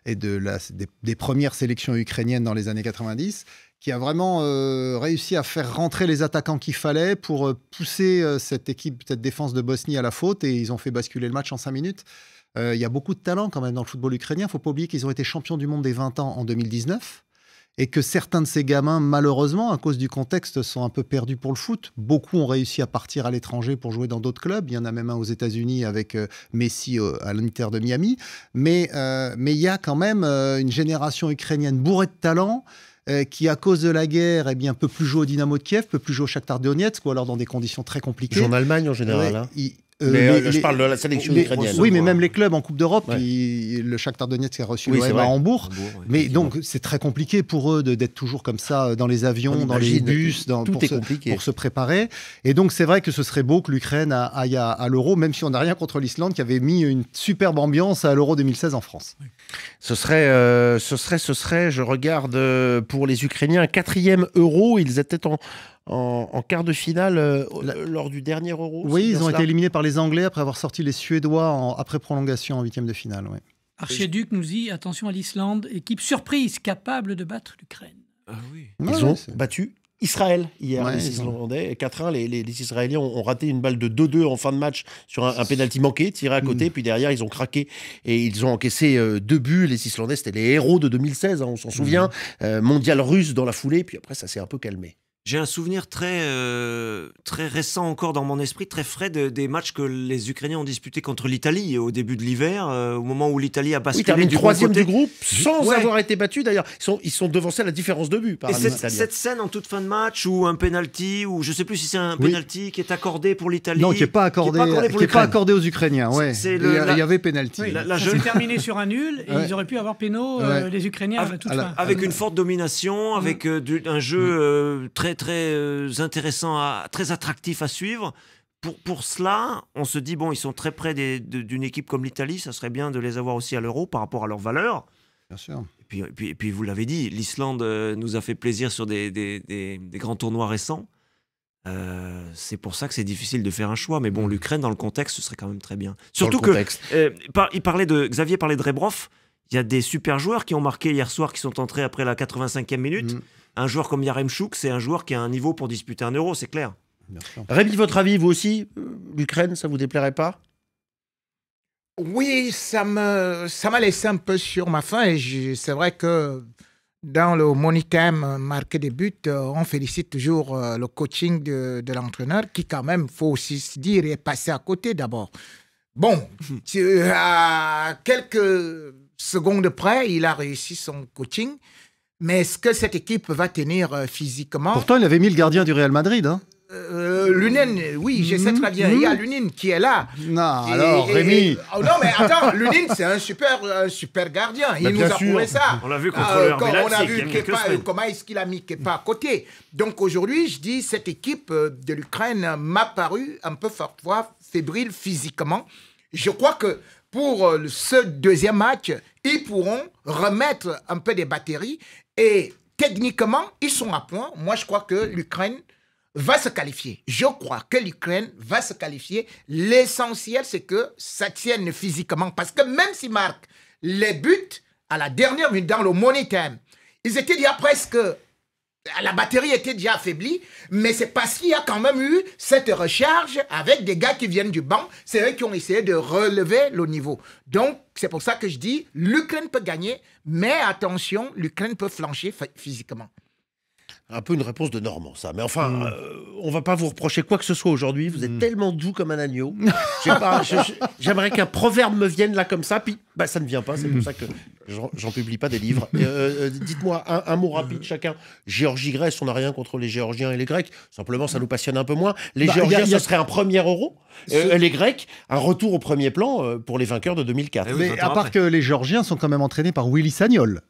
et de la, des premières sélections ukrainiennes dans les années 90 qui a vraiment euh, réussi à faire rentrer les attaquants qu'il fallait pour euh, pousser euh, cette équipe, cette défense de Bosnie à la faute et ils ont fait basculer le match en 5 minutes. Il y a beaucoup de talent quand même dans le football ukrainien. Il faut pas oublier qu'ils ont été champions du monde des 20 ans en 2019 et que certains de ces gamins, malheureusement, à cause du contexte, sont un peu perdus pour le foot. Beaucoup ont réussi à partir à l'étranger pour jouer dans d'autres clubs. Il y en a même un aux États-Unis avec Messi à l'Inter de Miami. Mais il y a quand même une génération ukrainienne bourrée de talent euh, qui, à cause de la guerre, eh bien, peut plus jouer au Dynamo de Kiev, peut plus jouer au Shakhtar Donetsk, ou alors dans des conditions très compliquées. en Allemagne en général. Hein. Euh, euh, je parle de la sélection ukrainienne. Oui, mais même euh, les clubs en Coupe d'Europe, le Shakhtar Donetsk a reçu à Hambourg. mais donc, c'est très compliqué pour eux d'être toujours comme ça dans les avions, dans les bus, dans, pour, se, préparer. Et donc, c'est vrai que ce serait beau que l'Ukraine aille à, l'Euro, même si on n'a rien contre l'Islande, qui avait mis une superbe ambiance à l'Euro 2016 en France. Ce serait, ce serait, ce serait, je regarde pour les Ukrainiens, un quatrième Euro. Ils étaient en, en, quart de finale euh, euh, lors du dernier Euro. Oui, ils ont été éliminés par les Anglais après avoir sorti les Suédois en, après prolongation en huitième de finale. Ouais. Archiduc nous dit attention à l'Islande, équipe surprise capable de battre l'Ukraine. Ah oui. Ils ont battu Israël hier, les Islandais. 4-1, les, Israéliens ont, raté une balle de 2-2 en fin de match sur un, penalty pénalty manqué, tiré à hmm. côté. Puis derrière, ils ont craqué et ils ont encaissé euh, deux buts. Les Islandais, c'était les héros de 2016, hein, on s'en hmm. souvient. mondial russe dans la foulée. Puis après, ça s'est un peu calmé j'ai un souvenir très, euh, très récent encore dans mon esprit, très frais des matchs que les Ukrainiens ont disputés contre l'Italie au début de l'hiver, euh, au moment où l'Italie a basculé oui, du troisième du groupe sans avoir été battu d'ailleurs. Ils sont, ils sont devancés à la différence de but par Et cette, cette, scène en toute fin de match ou un penalty ou je sais plus si c'est un pénalty penalty qui est accordé pour l'Italie. Non, qui n'est pas est pas accordé, pas accordé aux Ukrainiens. Ouais. il, y, avait penalty. Oui, la, la terminé sur un nul et ils auraient pu avoir pénaux euh, les Ukrainiens Avec une forte domination, avec mm. un jeu mm. très très, euh, intéressant, très attractif à suivre. Pour, pour cela, on se dit, bon, ils sont très près d'une équipe comme l'Italie, ça serait bien de les avoir aussi à l'euro par rapport à leurs valeur Bien sûr. Et puis, et puis, vous l'avez dit, l'Islande euh, nous a fait plaisir sur des, des, grands tournois récents. Euh, c'est pour ça que c'est difficile de faire un choix. Mais bon, mm. l'Ukraine, dans le contexte, ce serait quand même très bien. Surtout que il parlait de, Xavier parlait de Rebrov. Il y a des super joueurs qui ont marqué hier soir, qui sont entrés après la 85e minute. Mm un joueur comme Yaremchuk, c'est un joueur qui a un niveau pour disputer un euro, c'est clair. Rémi, votre avis, vous aussi, euh, l'Ukraine, ça vous déplairait pas Oui, ça me, ça m'a laissé un peu sur ma faim et c'est vrai que dans le money euh, marqué des buts, euh, on félicite toujours le coaching de, l'entraîneur qui quand même, faut aussi se dire, est passé à côté d'abord. Bon, à quelques secondes près, il a réussi son coaching. Mais est-ce que cette équipe va tenir euh, physiquement Pourtant, il avait mis le gardien du Real Madrid. Hein. Euh, euh, Lunin, oui, j'essaie sais hmm, très bien. Il y a hmm. Lunin qui est là. Non, alors, Rémi. Oh, non, mais attends, Lunin, c'est un super, super gardien. Il nous a sûr. prouvé ça. On l'a vu contre euh, On a vu comment est-ce qu'il a mis Kepa à côté. Donc aujourd'hui, je dis, cette équipe de l'Ukraine m'a paru un peu fort, fébrile physiquement. Je crois que pour ce deuxième match, ils pourront remettre un peu des batteries et techniquement, ils sont à point. Moi, je crois que l'Ukraine va se qualifier. Je crois que l'Ukraine va se qualifier. L'essentiel, c'est que ça tienne physiquement. Parce que même si Marc les buts à la dernière minute dans le money ils étaient déjà presque la batterie était déjà affaiblie, mais c'est parce qu'il y a quand même eu cette recharge avec des gars qui viennent du banc. C'est eux qui ont essayé de relever le niveau. Donc, c'est pour ça que je dis, l'Ukraine peut gagner, mais attention, l'Ukraine peut flancher physiquement un peu une réponse de Normand, ça. Mais enfin, mm. euh, on va pas vous reprocher quoi que ce soit aujourd'hui. Vous êtes mm. tellement doux comme un agneau. J'aimerais qu'un proverbe me vienne là comme ça, puis bah, ça ne vient pas. C'est pour mm. ça que j'en publie pas des livres. Euh, euh, dites-moi un, mot rapide chacun. Géorgie-Grèce, on n'a rien contre les Géorgiens et les Grecs. Simplement, ça nous passionne un peu moins. Les bah, Géorgiens, ce serait un premier euro. les Grecs, un retour au premier plan pour les vainqueurs de 2004. Eh Mais à part que les Géorgiens sont quand même entraînés par Willy Sagnol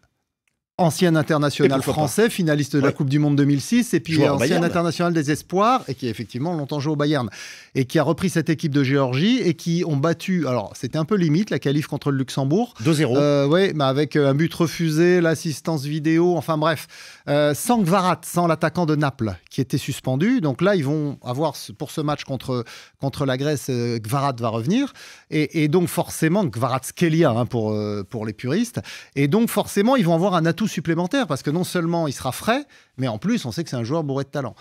ancien international français, finaliste de la Coupe du Monde 2006, et puis ancien international des espoirs, et qui a effectivement longtemps joué au Bayern, et qui a repris cette équipe de Géorgie, et qui ont battu, alors c'était un peu limite, la qualif contre le Luxembourg. 2-0. Euh, oui, mais avec euh, un but refusé, l'assistance vidéo, enfin bref. Euh, sans Gvarat, sans l'attaquant de Naples, qui était suspendu. Donc là, ils vont avoir, pour ce match contre, contre la Grèce, Gvarat va revenir. Et, donc forcément, Kvaratskhelia hein, pour, euh, pour les puristes. Et donc forcément, ils vont avoir un atout supplémentaire parce que non seulement il sera frais, mais en plus, on sait que c'est un joueur bourré de talent.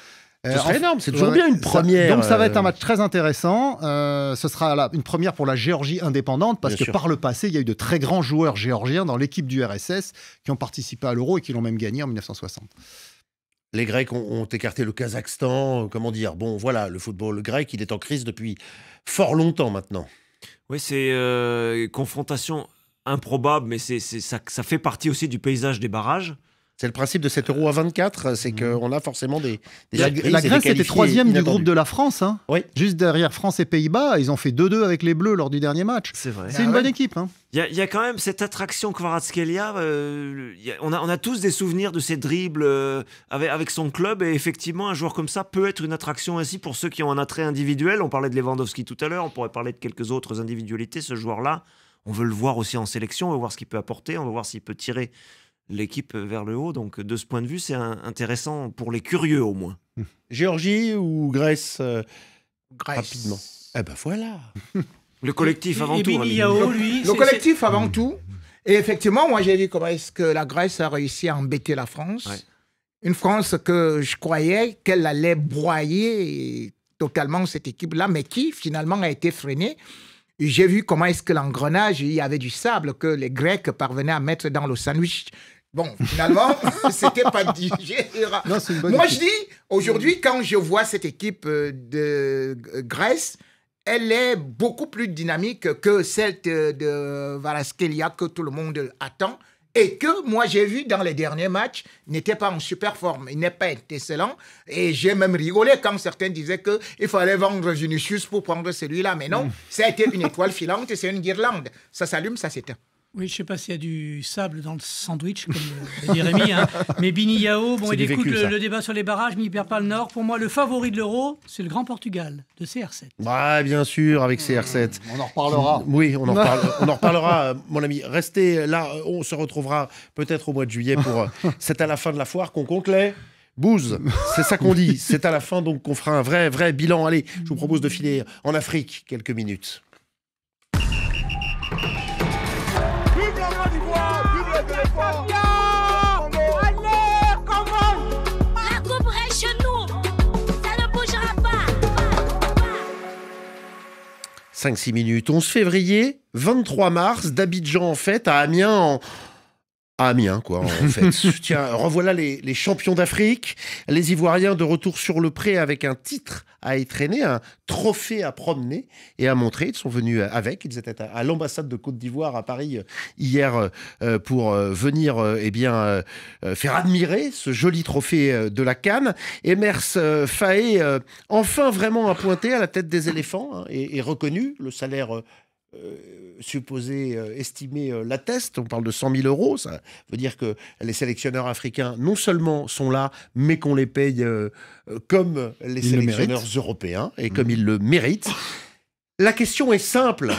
Euh, c'est énorme, c'est toujours bien une première. donc ça va être un euh, match très intéressant. ce sera une première pour la Géorgie indépendante parce que par le passé, il y a eu de très grands joueurs géorgiens dans l'équipe du RSS qui ont participé à l'Euro et qui l'ont même gagné en 1960. Les Grecs ont, écarté le Kazakhstan, comment dire Bon, voilà, le football grec, il est en crise depuis fort longtemps maintenant. Oui, c'est une euh, confrontation improbable, mais c'est, ça, fait partie aussi du paysage des barrages. C'est le principe de cette euro à 24, euh, c'est mmh. qu'on a forcément des. la, Grèce était troisième du groupe de la France. Hein. Oui. Juste derrière France et Pays-Bas, ils ont fait 2-2 avec les Bleus lors du dernier match. C'est vrai. C'est une ah bonne équipe. Hein. Il y, a quand même cette attraction Kvaratskhelia. Euh, on, a, on, a, tous des souvenirs de ses dribbles euh, avec, avec, son club. Et effectivement, un joueur comme ça peut être une attraction ainsi pour ceux qui ont un attrait individuel. On parlait de Lewandowski tout à l'heure. On pourrait parler de quelques autres individualités. Ce joueur-là, on veut le voir aussi en sélection. On veut voir ce qu'il peut apporter. On veut voir s'il peut tirer l'équipe vers le haut. Donc de ce point de vue, c'est intéressant pour les curieux au moins. Hum. Géorgie ou Grèce euh, Grèce. Rapidement. Eh ben voilà. Le collectif avant tout. Hein, le collectif avant hum. tout. Et effectivement, moi j'ai vu comment est-ce que la Grèce a réussi à embêter la France. Une France que je croyais qu'elle allait broyer totalement cette équipe-là, mais qui finalement a été freinée. J'ai vu comment est-ce que l'engrenage, il y avait du sable que les Grecs parvenaient à mettre dans le sandwich Bon, finalement, c'était pas digérable. Moi, je dis, aujourd'hui, quand je vois cette équipe euh, de euh, Grèce, elle est beaucoup plus dynamique que celle de Varaskelia que tout le monde attend et que moi j'ai vu dans les derniers matchs n'était pas en super forme, il n'est pas excellent et j'ai même rigolé quand certains disaient que il fallait vendre Vinicius pour prendre celui-là mais non, mm. ça a été une étoile filante et c'est une guirlande, ça s'allume, ça s'éteint. Oui, je ne sais pas s'il y a du sable dans le sandwich, comme euh, le dit Rémi. Hein. Mais Bini Yao, bon, il écoute le, débat sur les barrages, mais il ne perd pas le Nord. Pour moi, le favori de l'euro, c'est le Grand Portugal, de CR7. Bah, bien sûr, avec mmh, CR7. On en reparlera. Oui, on en, on en reparlera, mon ami. Restez là, on se retrouvera peut-être au mois de juillet pour. Euh, c'est à la fin de la foire qu'on compte les. Bouze, c'est ça qu'on dit. C'est à la fin donc qu'on fera un vrai, vrai bilan. Allez, je vous propose de filer en Afrique quelques minutes. 5-6 minutes. 11 février, 23 mars, d'Abidjan en fait, à Amiens en, à Amiens, quoi, en fait. Tiens, revoilà les, champions d'Afrique, les Ivoiriens de retour sur le pré avec un titre à étraîner, un trophée à promener et à montrer. Ils sont venus euh, avec, ils étaient à, l'ambassade de Côte d'Ivoire à Paris euh, hier euh, pour venir eh bien, faire admirer ce joli trophée de la Cannes. Et merce, Faé, enfin vraiment appointé à la tête des éléphants hein, et, reconnu le salaire euh, supposé euh, estimer euh, la test, on parle de 100 000 euros, ça veut dire que les sélectionneurs africains non seulement sont là, mais qu'on les paye comme les sélectionneurs européens et mm. comme ils le méritent. La question est simple.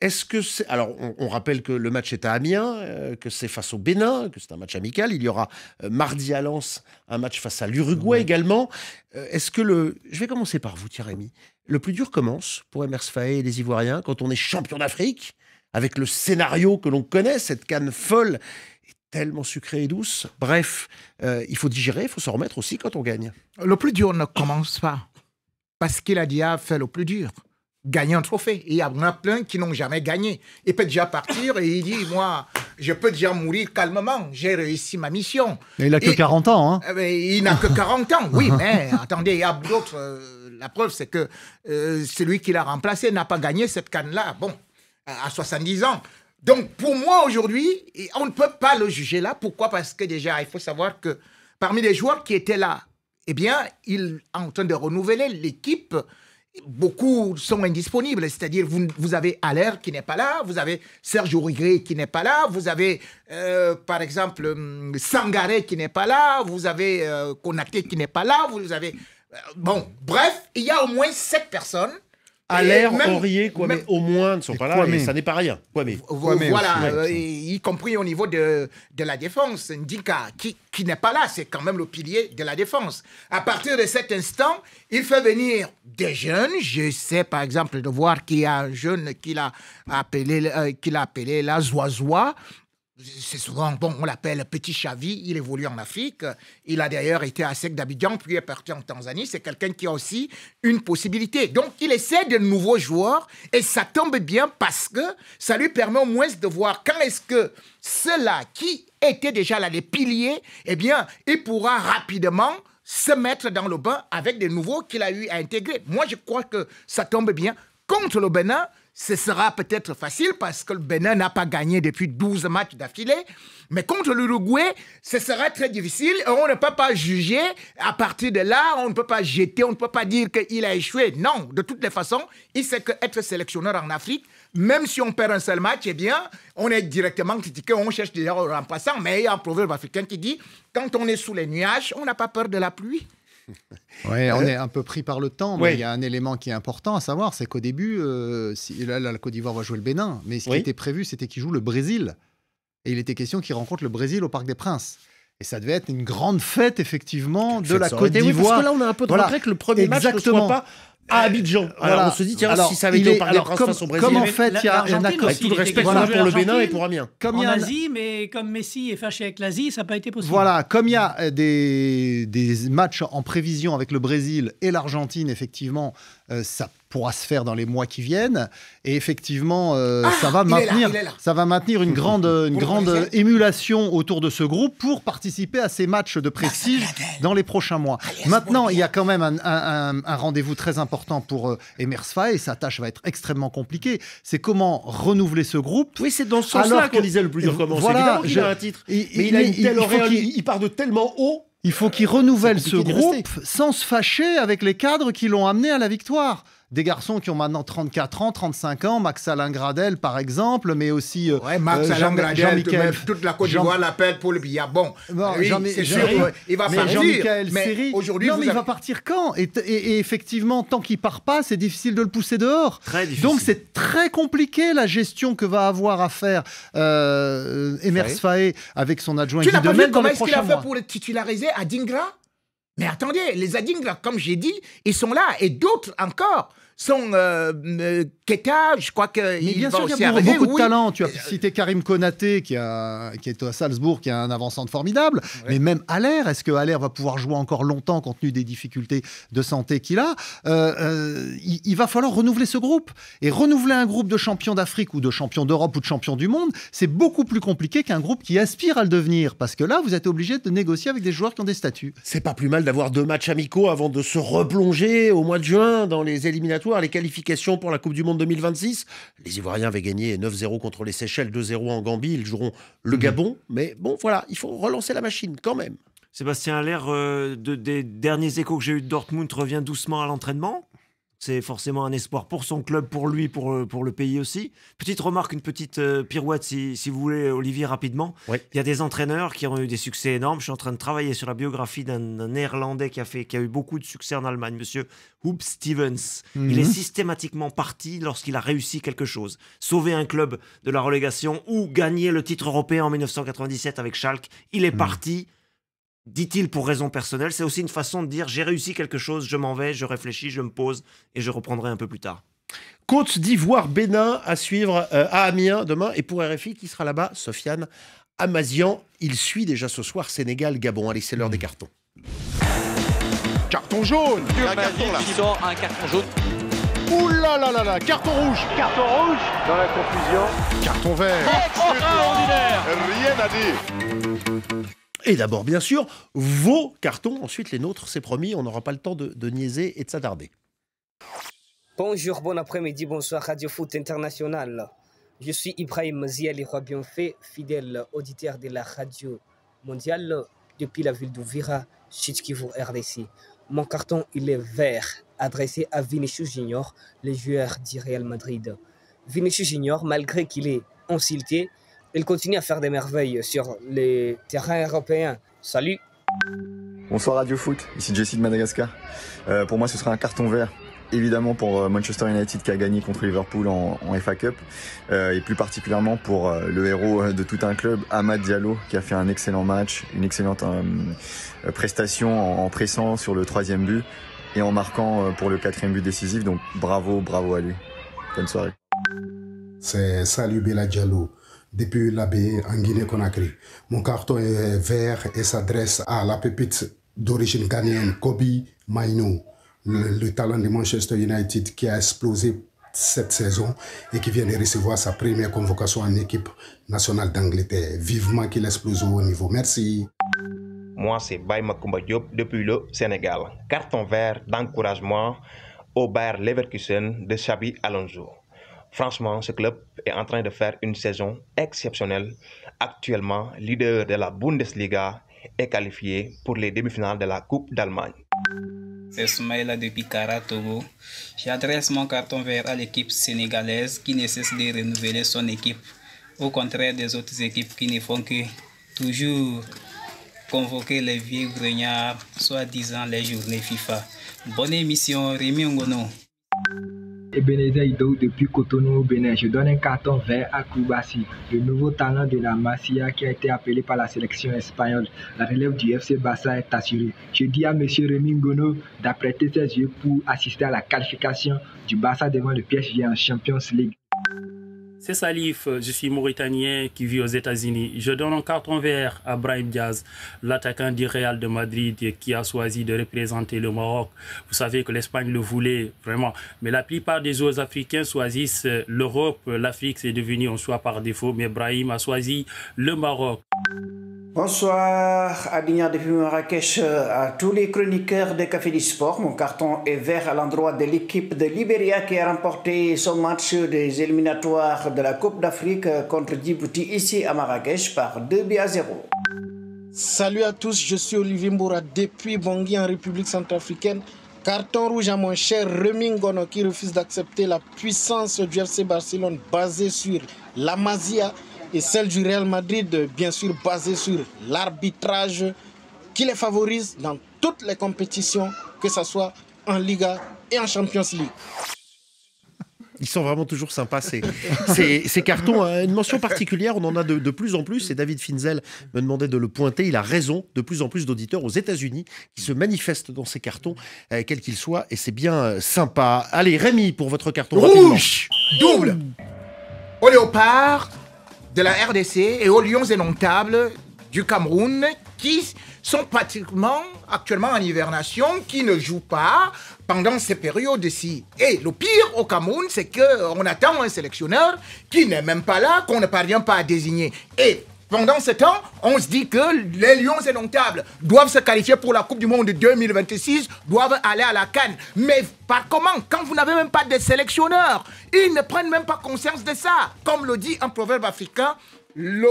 Est-ce que c'est... Alors, on, rappelle que le match est à Amiens, que c'est face au Bénin, que c'est un match amical. Il y aura mardi à Lens un match face à l'Uruguay également. est-ce que le... Je vais commencer par vous, Thierry. Le plus dur commence pour Emers Faé et les Ivoiriens quand on est champion d'Afrique, avec le scénario que l'on connaît, cette canne folle est tellement sucrée et douce. Bref, euh, il faut digérer, il faut s'en remettre aussi quand on gagne. Le plus dur ne commence pas, parce qu'il a dit fait le plus dur gagner un trophée. Et il y en a plein qui n'ont jamais gagné. Il peut déjà partir et il dit, moi, je peux déjà mourir calmement, j'ai réussi ma mission. Mais hein. eh ben, il n'a que 40 ans. Hein. il n'a que 40 ans, oui, mais attendez, il y a d'autres. Euh, la preuve, c'est que euh, celui qui l'a remplacé n'a pas gagné cette canne-là, bon, à 70 ans. Donc, pour moi, aujourd'hui, on ne peut pas le juger là. Pourquoi Parce que déjà, il faut savoir que parmi les joueurs qui étaient là, eh bien, il est en train de renouveler l'équipe beaucoup sont indisponibles. C'est-à-dire, vous, avez Allaire qui n'est pas là, vous avez Serge Ourigri qui n'est pas là, vous avez, euh, par exemple, hum, Sangaré qui n'est pas là, vous avez euh, qui n'est pas là, vous avez... Euh, bon, bref, il y a au moins sept personnes à l'air, Aurier, quoi, mais, au moins ne sont pas là, mais ça n'est pas rien. Voilà, euh, y compris au niveau de, de la défense. Ndika, qui, qui n'est pas là, c'est quand même le pilier de la défense. À partir de cet instant, il fait venir des jeunes. Je sais, par exemple, de voir qu'il y a un jeune qu'il a appelé, euh, appelé la Zoazoa, c'est souvent, bon, on l'appelle Petit Chavi, il évolue en Afrique. Il a d'ailleurs été à Sec d'Abidjan, puis est parti en Tanzanie. C'est quelqu'un qui a aussi une possibilité. Donc, il essaie de nouveaux joueurs et ça tombe bien parce que ça lui permet au moins de voir quand est-ce que ceux-là qui étaient déjà là, les piliers, eh bien, il pourra rapidement se mettre dans le bain avec des nouveaux qu'il a eu à intégrer. Moi, je crois que ça tombe bien. Contre le Bénin, ce sera peut-être facile parce que le Bénin n'a pas gagné depuis 12 matchs d'affilée. Mais contre l'Uruguay, ce sera très difficile. On ne peut pas juger. À partir de là, on ne peut pas jeter, on ne peut pas dire qu'il a échoué. Non, de toutes les façons, il sait qu'être sélectionneur en Afrique, même si on perd un seul match, eh bien, on est directement critiqué, on cherche des remplaçants. Mais il y a un proverbe africain qui dit, quand on est sous les nuages, on n'a pas peur de la pluie. Oui, on euh, est un peu pris par le temps, mais il y a un élément qui est important à savoir, c'est qu'au début, euh, la Côte d'Ivoire va jouer le Bénin, mais ce qui était prévu, c'était qu'il joue le Brésil. Et il était question qu'il rencontre le Brésil au Parc des Princes. Et ça devait être une grande fête, effectivement, de la Côte d'Ivoire. parce que là, on a un peu de voilà. le premier match à Abidjan. Euh, Alors on se dit, tiens, si ça avait été au Parc des Princes face au Brésil. en fait, il y a un accord. Avec tout le respect pour le Bénin et pour Amiens. Comme en Asie, mais comme Messi est fâché avec l'Asie, ça n'a pas été possible. Voilà, comme il y a euh, des, des matchs en prévision avec le Brésil et l'Argentine, effectivement, euh, ça pourra se faire dans les mois qui viennent. Et effectivement, euh, ah, ça, va maintenir, ça va maintenir une grande, une grande émulation autour de ce groupe pour participer à ces matchs de prestige dans les prochains mois. Ah, Maintenant, il y a quand même un, rendez-vous très important pour euh, Emersfa et sa tâche va être extrêmement compliquée. C'est comment renouveler ce groupe. Oui, c'est dans ce sens-là qu'on disait le plus dur Voilà, il a un titre. mais il part de tellement haut il faut qu'il renouvelle ce groupe sans se fâcher avec les cadres qui l'ont amené à la victoire des garçons qui ont maintenant 34 ans, 35 ans, Max Alain Gradel par exemple, mais aussi euh, ouais, Max euh, Alain Gradel, toute la Côte d'Ivoire l'appelle pour le billard. Ah, bon, c'est sûr, il va partir. Mais aujourd'hui, non, mais il va partir quand et, effectivement, tant qu'il part pas, c'est difficile de le pousser dehors. Donc c'est très compliqué la gestion que va avoir à faire euh, Emers avec son adjoint. Tu n'as pas comment est-ce qu'il a fait pour le titulariser à mais attendez, les Adingra, comme j'ai dit, ils sont là et d'autres encore son euh, euh je crois que. y a beaucoup de talent. Tu as euh, cité Karim Konaté, qui, a, est à Salzbourg, qui a un avançant formidable. Mais même Aller, est-ce que Aller va pouvoir jouer encore longtemps compte tenu des difficultés de santé qu'il a euh, il, il, va falloir renouveler ce groupe. Et renouveler un groupe de champions d'Afrique ou de champions d'Europe ou de champions du monde, c'est beaucoup plus compliqué qu'un groupe qui aspire à le devenir. Parce que là, vous êtes obligé de négocier avec des joueurs qui ont des statuts. C'est pas plus mal d'avoir deux matchs amicaux avant de se replonger au mois de juin dans les éliminatoires les qualifications pour la Coupe du Monde 2026. Les Ivoiriens avaient gagné 9-0 contre les Seychelles, 2-0 en Gambie. Ils joueront le mhm. Gabon. Mais bon, voilà, il faut relancer la machine quand même. Sébastien l'air l'air euh, des derniers échos que j'ai eu de Dortmund, revient doucement à l'entraînement c'est forcément un espoir pour son club, pour lui, pour, euh, pour le pays aussi. Petite remarque, une petite euh, pirouette, si, vous voulez, Olivier, rapidement. Il y a des entraîneurs qui ont eu des succès énormes. Je suis en train de travailler sur la biographie d'un néerlandais qui a, fait, qui a eu beaucoup de succès en Allemagne, monsieur Hoop Stevens. Il mhm. est systématiquement parti lorsqu'il a réussi quelque chose. Sauver un club de la relégation ou gagner le titre européen en 1997 avec Schalke. Il est mhm. parti dit-il pour raison personnelle, c'est aussi une façon de dire j'ai réussi quelque chose, je m'en vais, je réfléchis, je me pose et je reprendrai un peu plus tard. Côte d'Ivoire, Bénin à suivre euh, à Amiens demain et pour RFI qui sera là-bas, Sofiane Amazian, il suit déjà ce soir Sénégal, Gabon. Allez, c'est l'heure des cartons. Carton jaune un carton sort un carton jaune. Ouh là là là carton rouge Carton rouge Dans la confusion. Carton vert. Extraordinaire Rien à dire et d'abord, bien sûr, vos cartons, ensuite les nôtres, c'est promis, on n'aura pas le temps de, niaiser et de s'attarder. Bonjour, bon après-midi, bonsoir Radio Foot International. Je suis Ibrahim Ziali fait, fidèle auditeur de la radio mondiale depuis la ville d'Ouvira, vous RDC. Mon carton, il est vert, adressé à Vinicius Junior, le joueur du Real Madrid. Vinicius Junior, malgré qu'il est insulté, il continue à faire des merveilles sur les terrains européens. Salut Bonsoir Radio Foot, ici Jesse de Madagascar. Euh, pour moi ce sera un carton vert évidemment pour euh, Manchester United qui a gagné contre Liverpool en, FA Cup euh, et plus particulièrement pour le héros de tout un club, Ahmad Diallo, qui a fait un excellent match, une excellente prestation en, pressant sur le troisième but et en marquant pour le quatrième but décisif. Donc bravo, bravo à lui. Bonne soirée. C'est Salut Bella Diallo depuis l'abbaye en Guinée-Conakry. Mon carton est vert et s'adresse à la pépite d'origine ghanéenne Kobe Maino, le, talent de Manchester United qui a explosé cette saison et qui vient de recevoir sa première convocation en équipe nationale d'Angleterre. Vivement qu'il explose au haut niveau. Merci. Moi, c'est Baye Makumba Diop depuis le Sénégal. Carton vert d'encouragement au Bayer Leverkusen de Xabi Alonso. Franchement, ce club est en train de faire une saison exceptionnelle. Actuellement, leader de la Bundesliga est qualifié pour les demi-finales de la Coupe d'Allemagne. C'est Soumaïla de Picara, Togo. J'adresse mon carton vert à l'équipe sénégalaise qui nécessite de renouveler son équipe, au contraire des autres équipes qui ne font que toujours convoquer les vieux grenards, soi-disant les journées FIFA. Bonne émission, Rémi Ngono. Ebenezer depuis Cotonou au Bénin. Je donne un carton vert à Koubassi, le nouveau talent de la Masia qui a été appelé par la sélection espagnole. La relève du FC Barça est assurée. Je dis à Monsieur Rémi Ngono d'apprêter ses yeux pour assister à la qualification du Barça devant le PSG en Champions League. C'est Salif, euh, je suis mauritanien qui vit aux États-Unis. Je donne un carton vert à Brahim Diaz, l'attaquant du Real de Madrid qui a choisi de représenter le Maroc. Vous savez que l'Espagne le voulait vraiment, mais la plupart des joueurs africains choisissent euh, l'Europe. L'Afrique, c'est devenue en soi par défaut, mais Brahim a choisi le Maroc. Bonsoir Adignan depuis Marrakech euh, à tous les chroniqueurs de Café du Sport. Mon carton est vert à l'endroit de l'équipe de Libéria qui a remporté son match des éliminatoires de la Coupe d'Afrique euh, contre Djibouti ici à Marrakech par 2 à 0. Salut à tous, je suis Olivier Mboura depuis Bangui en République centrafricaine. Carton rouge à mon cher Remingono qui refuse d'accepter la puissance du FC Barcelone basée sur la Masia et celle du Real Madrid, bien sûr basée sur l'arbitrage qui les favorise dans toutes les compétitions, que ce soit en Liga et en Champions League. Ils sont vraiment toujours sympas, ces, ces, cartons. Hein. Une mention particulière, on en a de, de, plus en plus. Et David Finzel me demandait de le pointer. Il a raison, de plus en plus d'auditeurs aux États-Unis qui se manifestent dans ces cartons, euh, quels qu'ils soient. Et c'est bien euh, sympa. Allez, Rémi, pour votre carton. Rouge rapidement. Double Au de la RDC et aux Lions Indomptables du Cameroun qui sont pratiquement actuellement en hibernation, qui ne jouent pas pendant ces périodes-ci. Et le pire au Cameroun, c'est qu'on attend un sélectionneur qui n'est même pas là, qu'on ne parvient pas à désigner. Et pendant ce temps, on se dit que les Lions indomptables doivent se qualifier pour la Coupe du Monde de 2026, doivent aller à la Cannes. Mais par comment Quand vous n'avez même pas de sélectionneurs, ils ne prennent même pas conscience de ça. Comme le dit un proverbe africain, le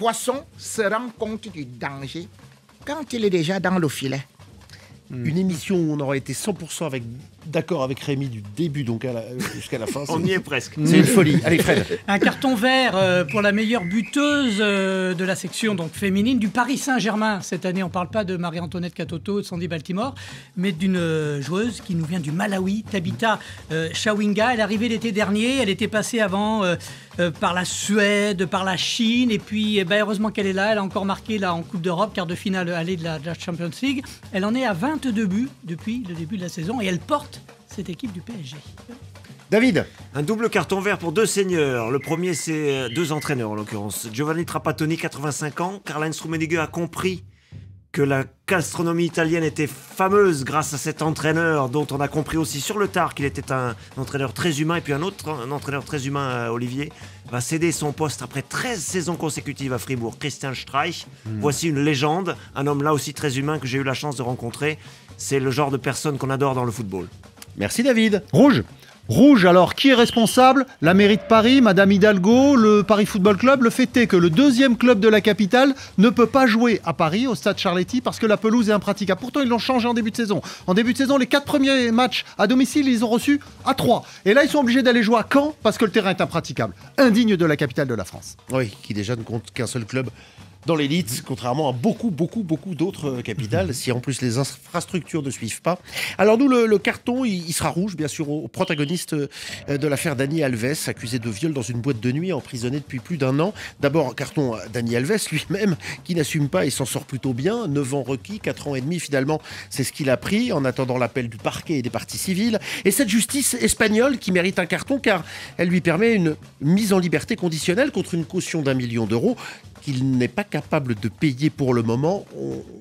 poisson se rend compte du danger quand il est déjà dans le filet. Une émission où on aurait été 100% avec d'accord avec Rémi du début donc jusqu'à la fin. On y est presque. C'est une folie. Allez Fred. Un carton vert euh, pour la meilleure buteuse euh, de la section donc féminine du Paris Saint-Germain cette année. On ne parle pas de Marie-Antoinette Katoto, de Sandy Baltimore, mais d'une euh, joueuse qui nous vient du Malawi, Tabita Shawinga. Elle est arrivée l'été dernier. Elle était passée avant par la Suède, par la Chine et puis eh ben, heureusement qu'elle est là. Elle a encore marqué là en Coupe d'Europe, quart de finale aller de la Champions League. Elle en est à 22 buts depuis le début de la saison et elle porte cette équipe du PSG. David Un double carton vert pour deux seigneurs. Le premier, c'est euh, deux entraîneurs en l'occurrence. Giovanni Trapattoni, 85 ans, karl Heinz Rummenigge a compris que la gastronomie italienne était fameuse grâce à cet entraîneur dont on a compris aussi sur le tard qu'il était un entraîneur très humain et puis un autre un entraîneur très humain euh, Olivier va céder son poste après 13 saisons consécutives à Fribourg Christian Streich hmm. voici une légende un homme là aussi très humain que j'ai eu la chance de rencontrer c'est le genre de personne qu'on adore dans le football Merci David. Rouge Rouge, alors qui est responsable La mairie de Paris, Madame Hidalgo, le Paris Football Club. Le fait est que le deuxième club de la capitale ne peut pas jouer à Paris, au stade Charletti, parce que la pelouse est impraticable. Pourtant, ils l'ont changé en début de saison. En début de saison, les quatre premiers matchs à domicile, ils ont reçu à trois. Et là, ils sont obligés d'aller jouer à Caen parce que le terrain est impraticable. Indigne de la capitale de la France. Oui, qui déjà ne compte qu'un seul club dans l'élite, contrairement à beaucoup, beaucoup, beaucoup d'autres euh, capitales, mhm. si en plus les infrastructures ne suivent pas. Alors nous, le, carton, il, sera rouge, bien sûr, au, protagoniste euh, de l'affaire Dani Alves, accusé de viol dans une boîte de nuit, emprisonné depuis plus d'un an. D'abord, carton Dani Alves lui-même, qui n'assume pas et s'en sort plutôt bien. 9 ans requis, 4 ans et demi finalement, c'est ce qu'il a pris, en attendant l'appel du parquet et des parties civiles. Et cette justice espagnole qui mérite un carton, car elle lui permet une mise en liberté conditionnelle contre une caution d'un million d'euros. Il n'est pas capable de payer pour le moment,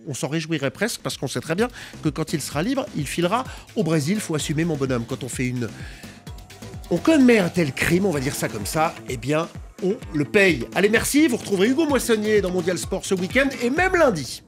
on, s'en réjouirait presque parce qu'on sait très bien que quand il sera libre, il filera au Brésil. Faut assumer mon bonhomme. Quand on fait une, on commet un tel crime, on va dire ça comme ça, eh bien, on le paye. Allez, merci. Vous retrouverez Hugo Moissonnier dans Mondial Sport ce week-end et même lundi.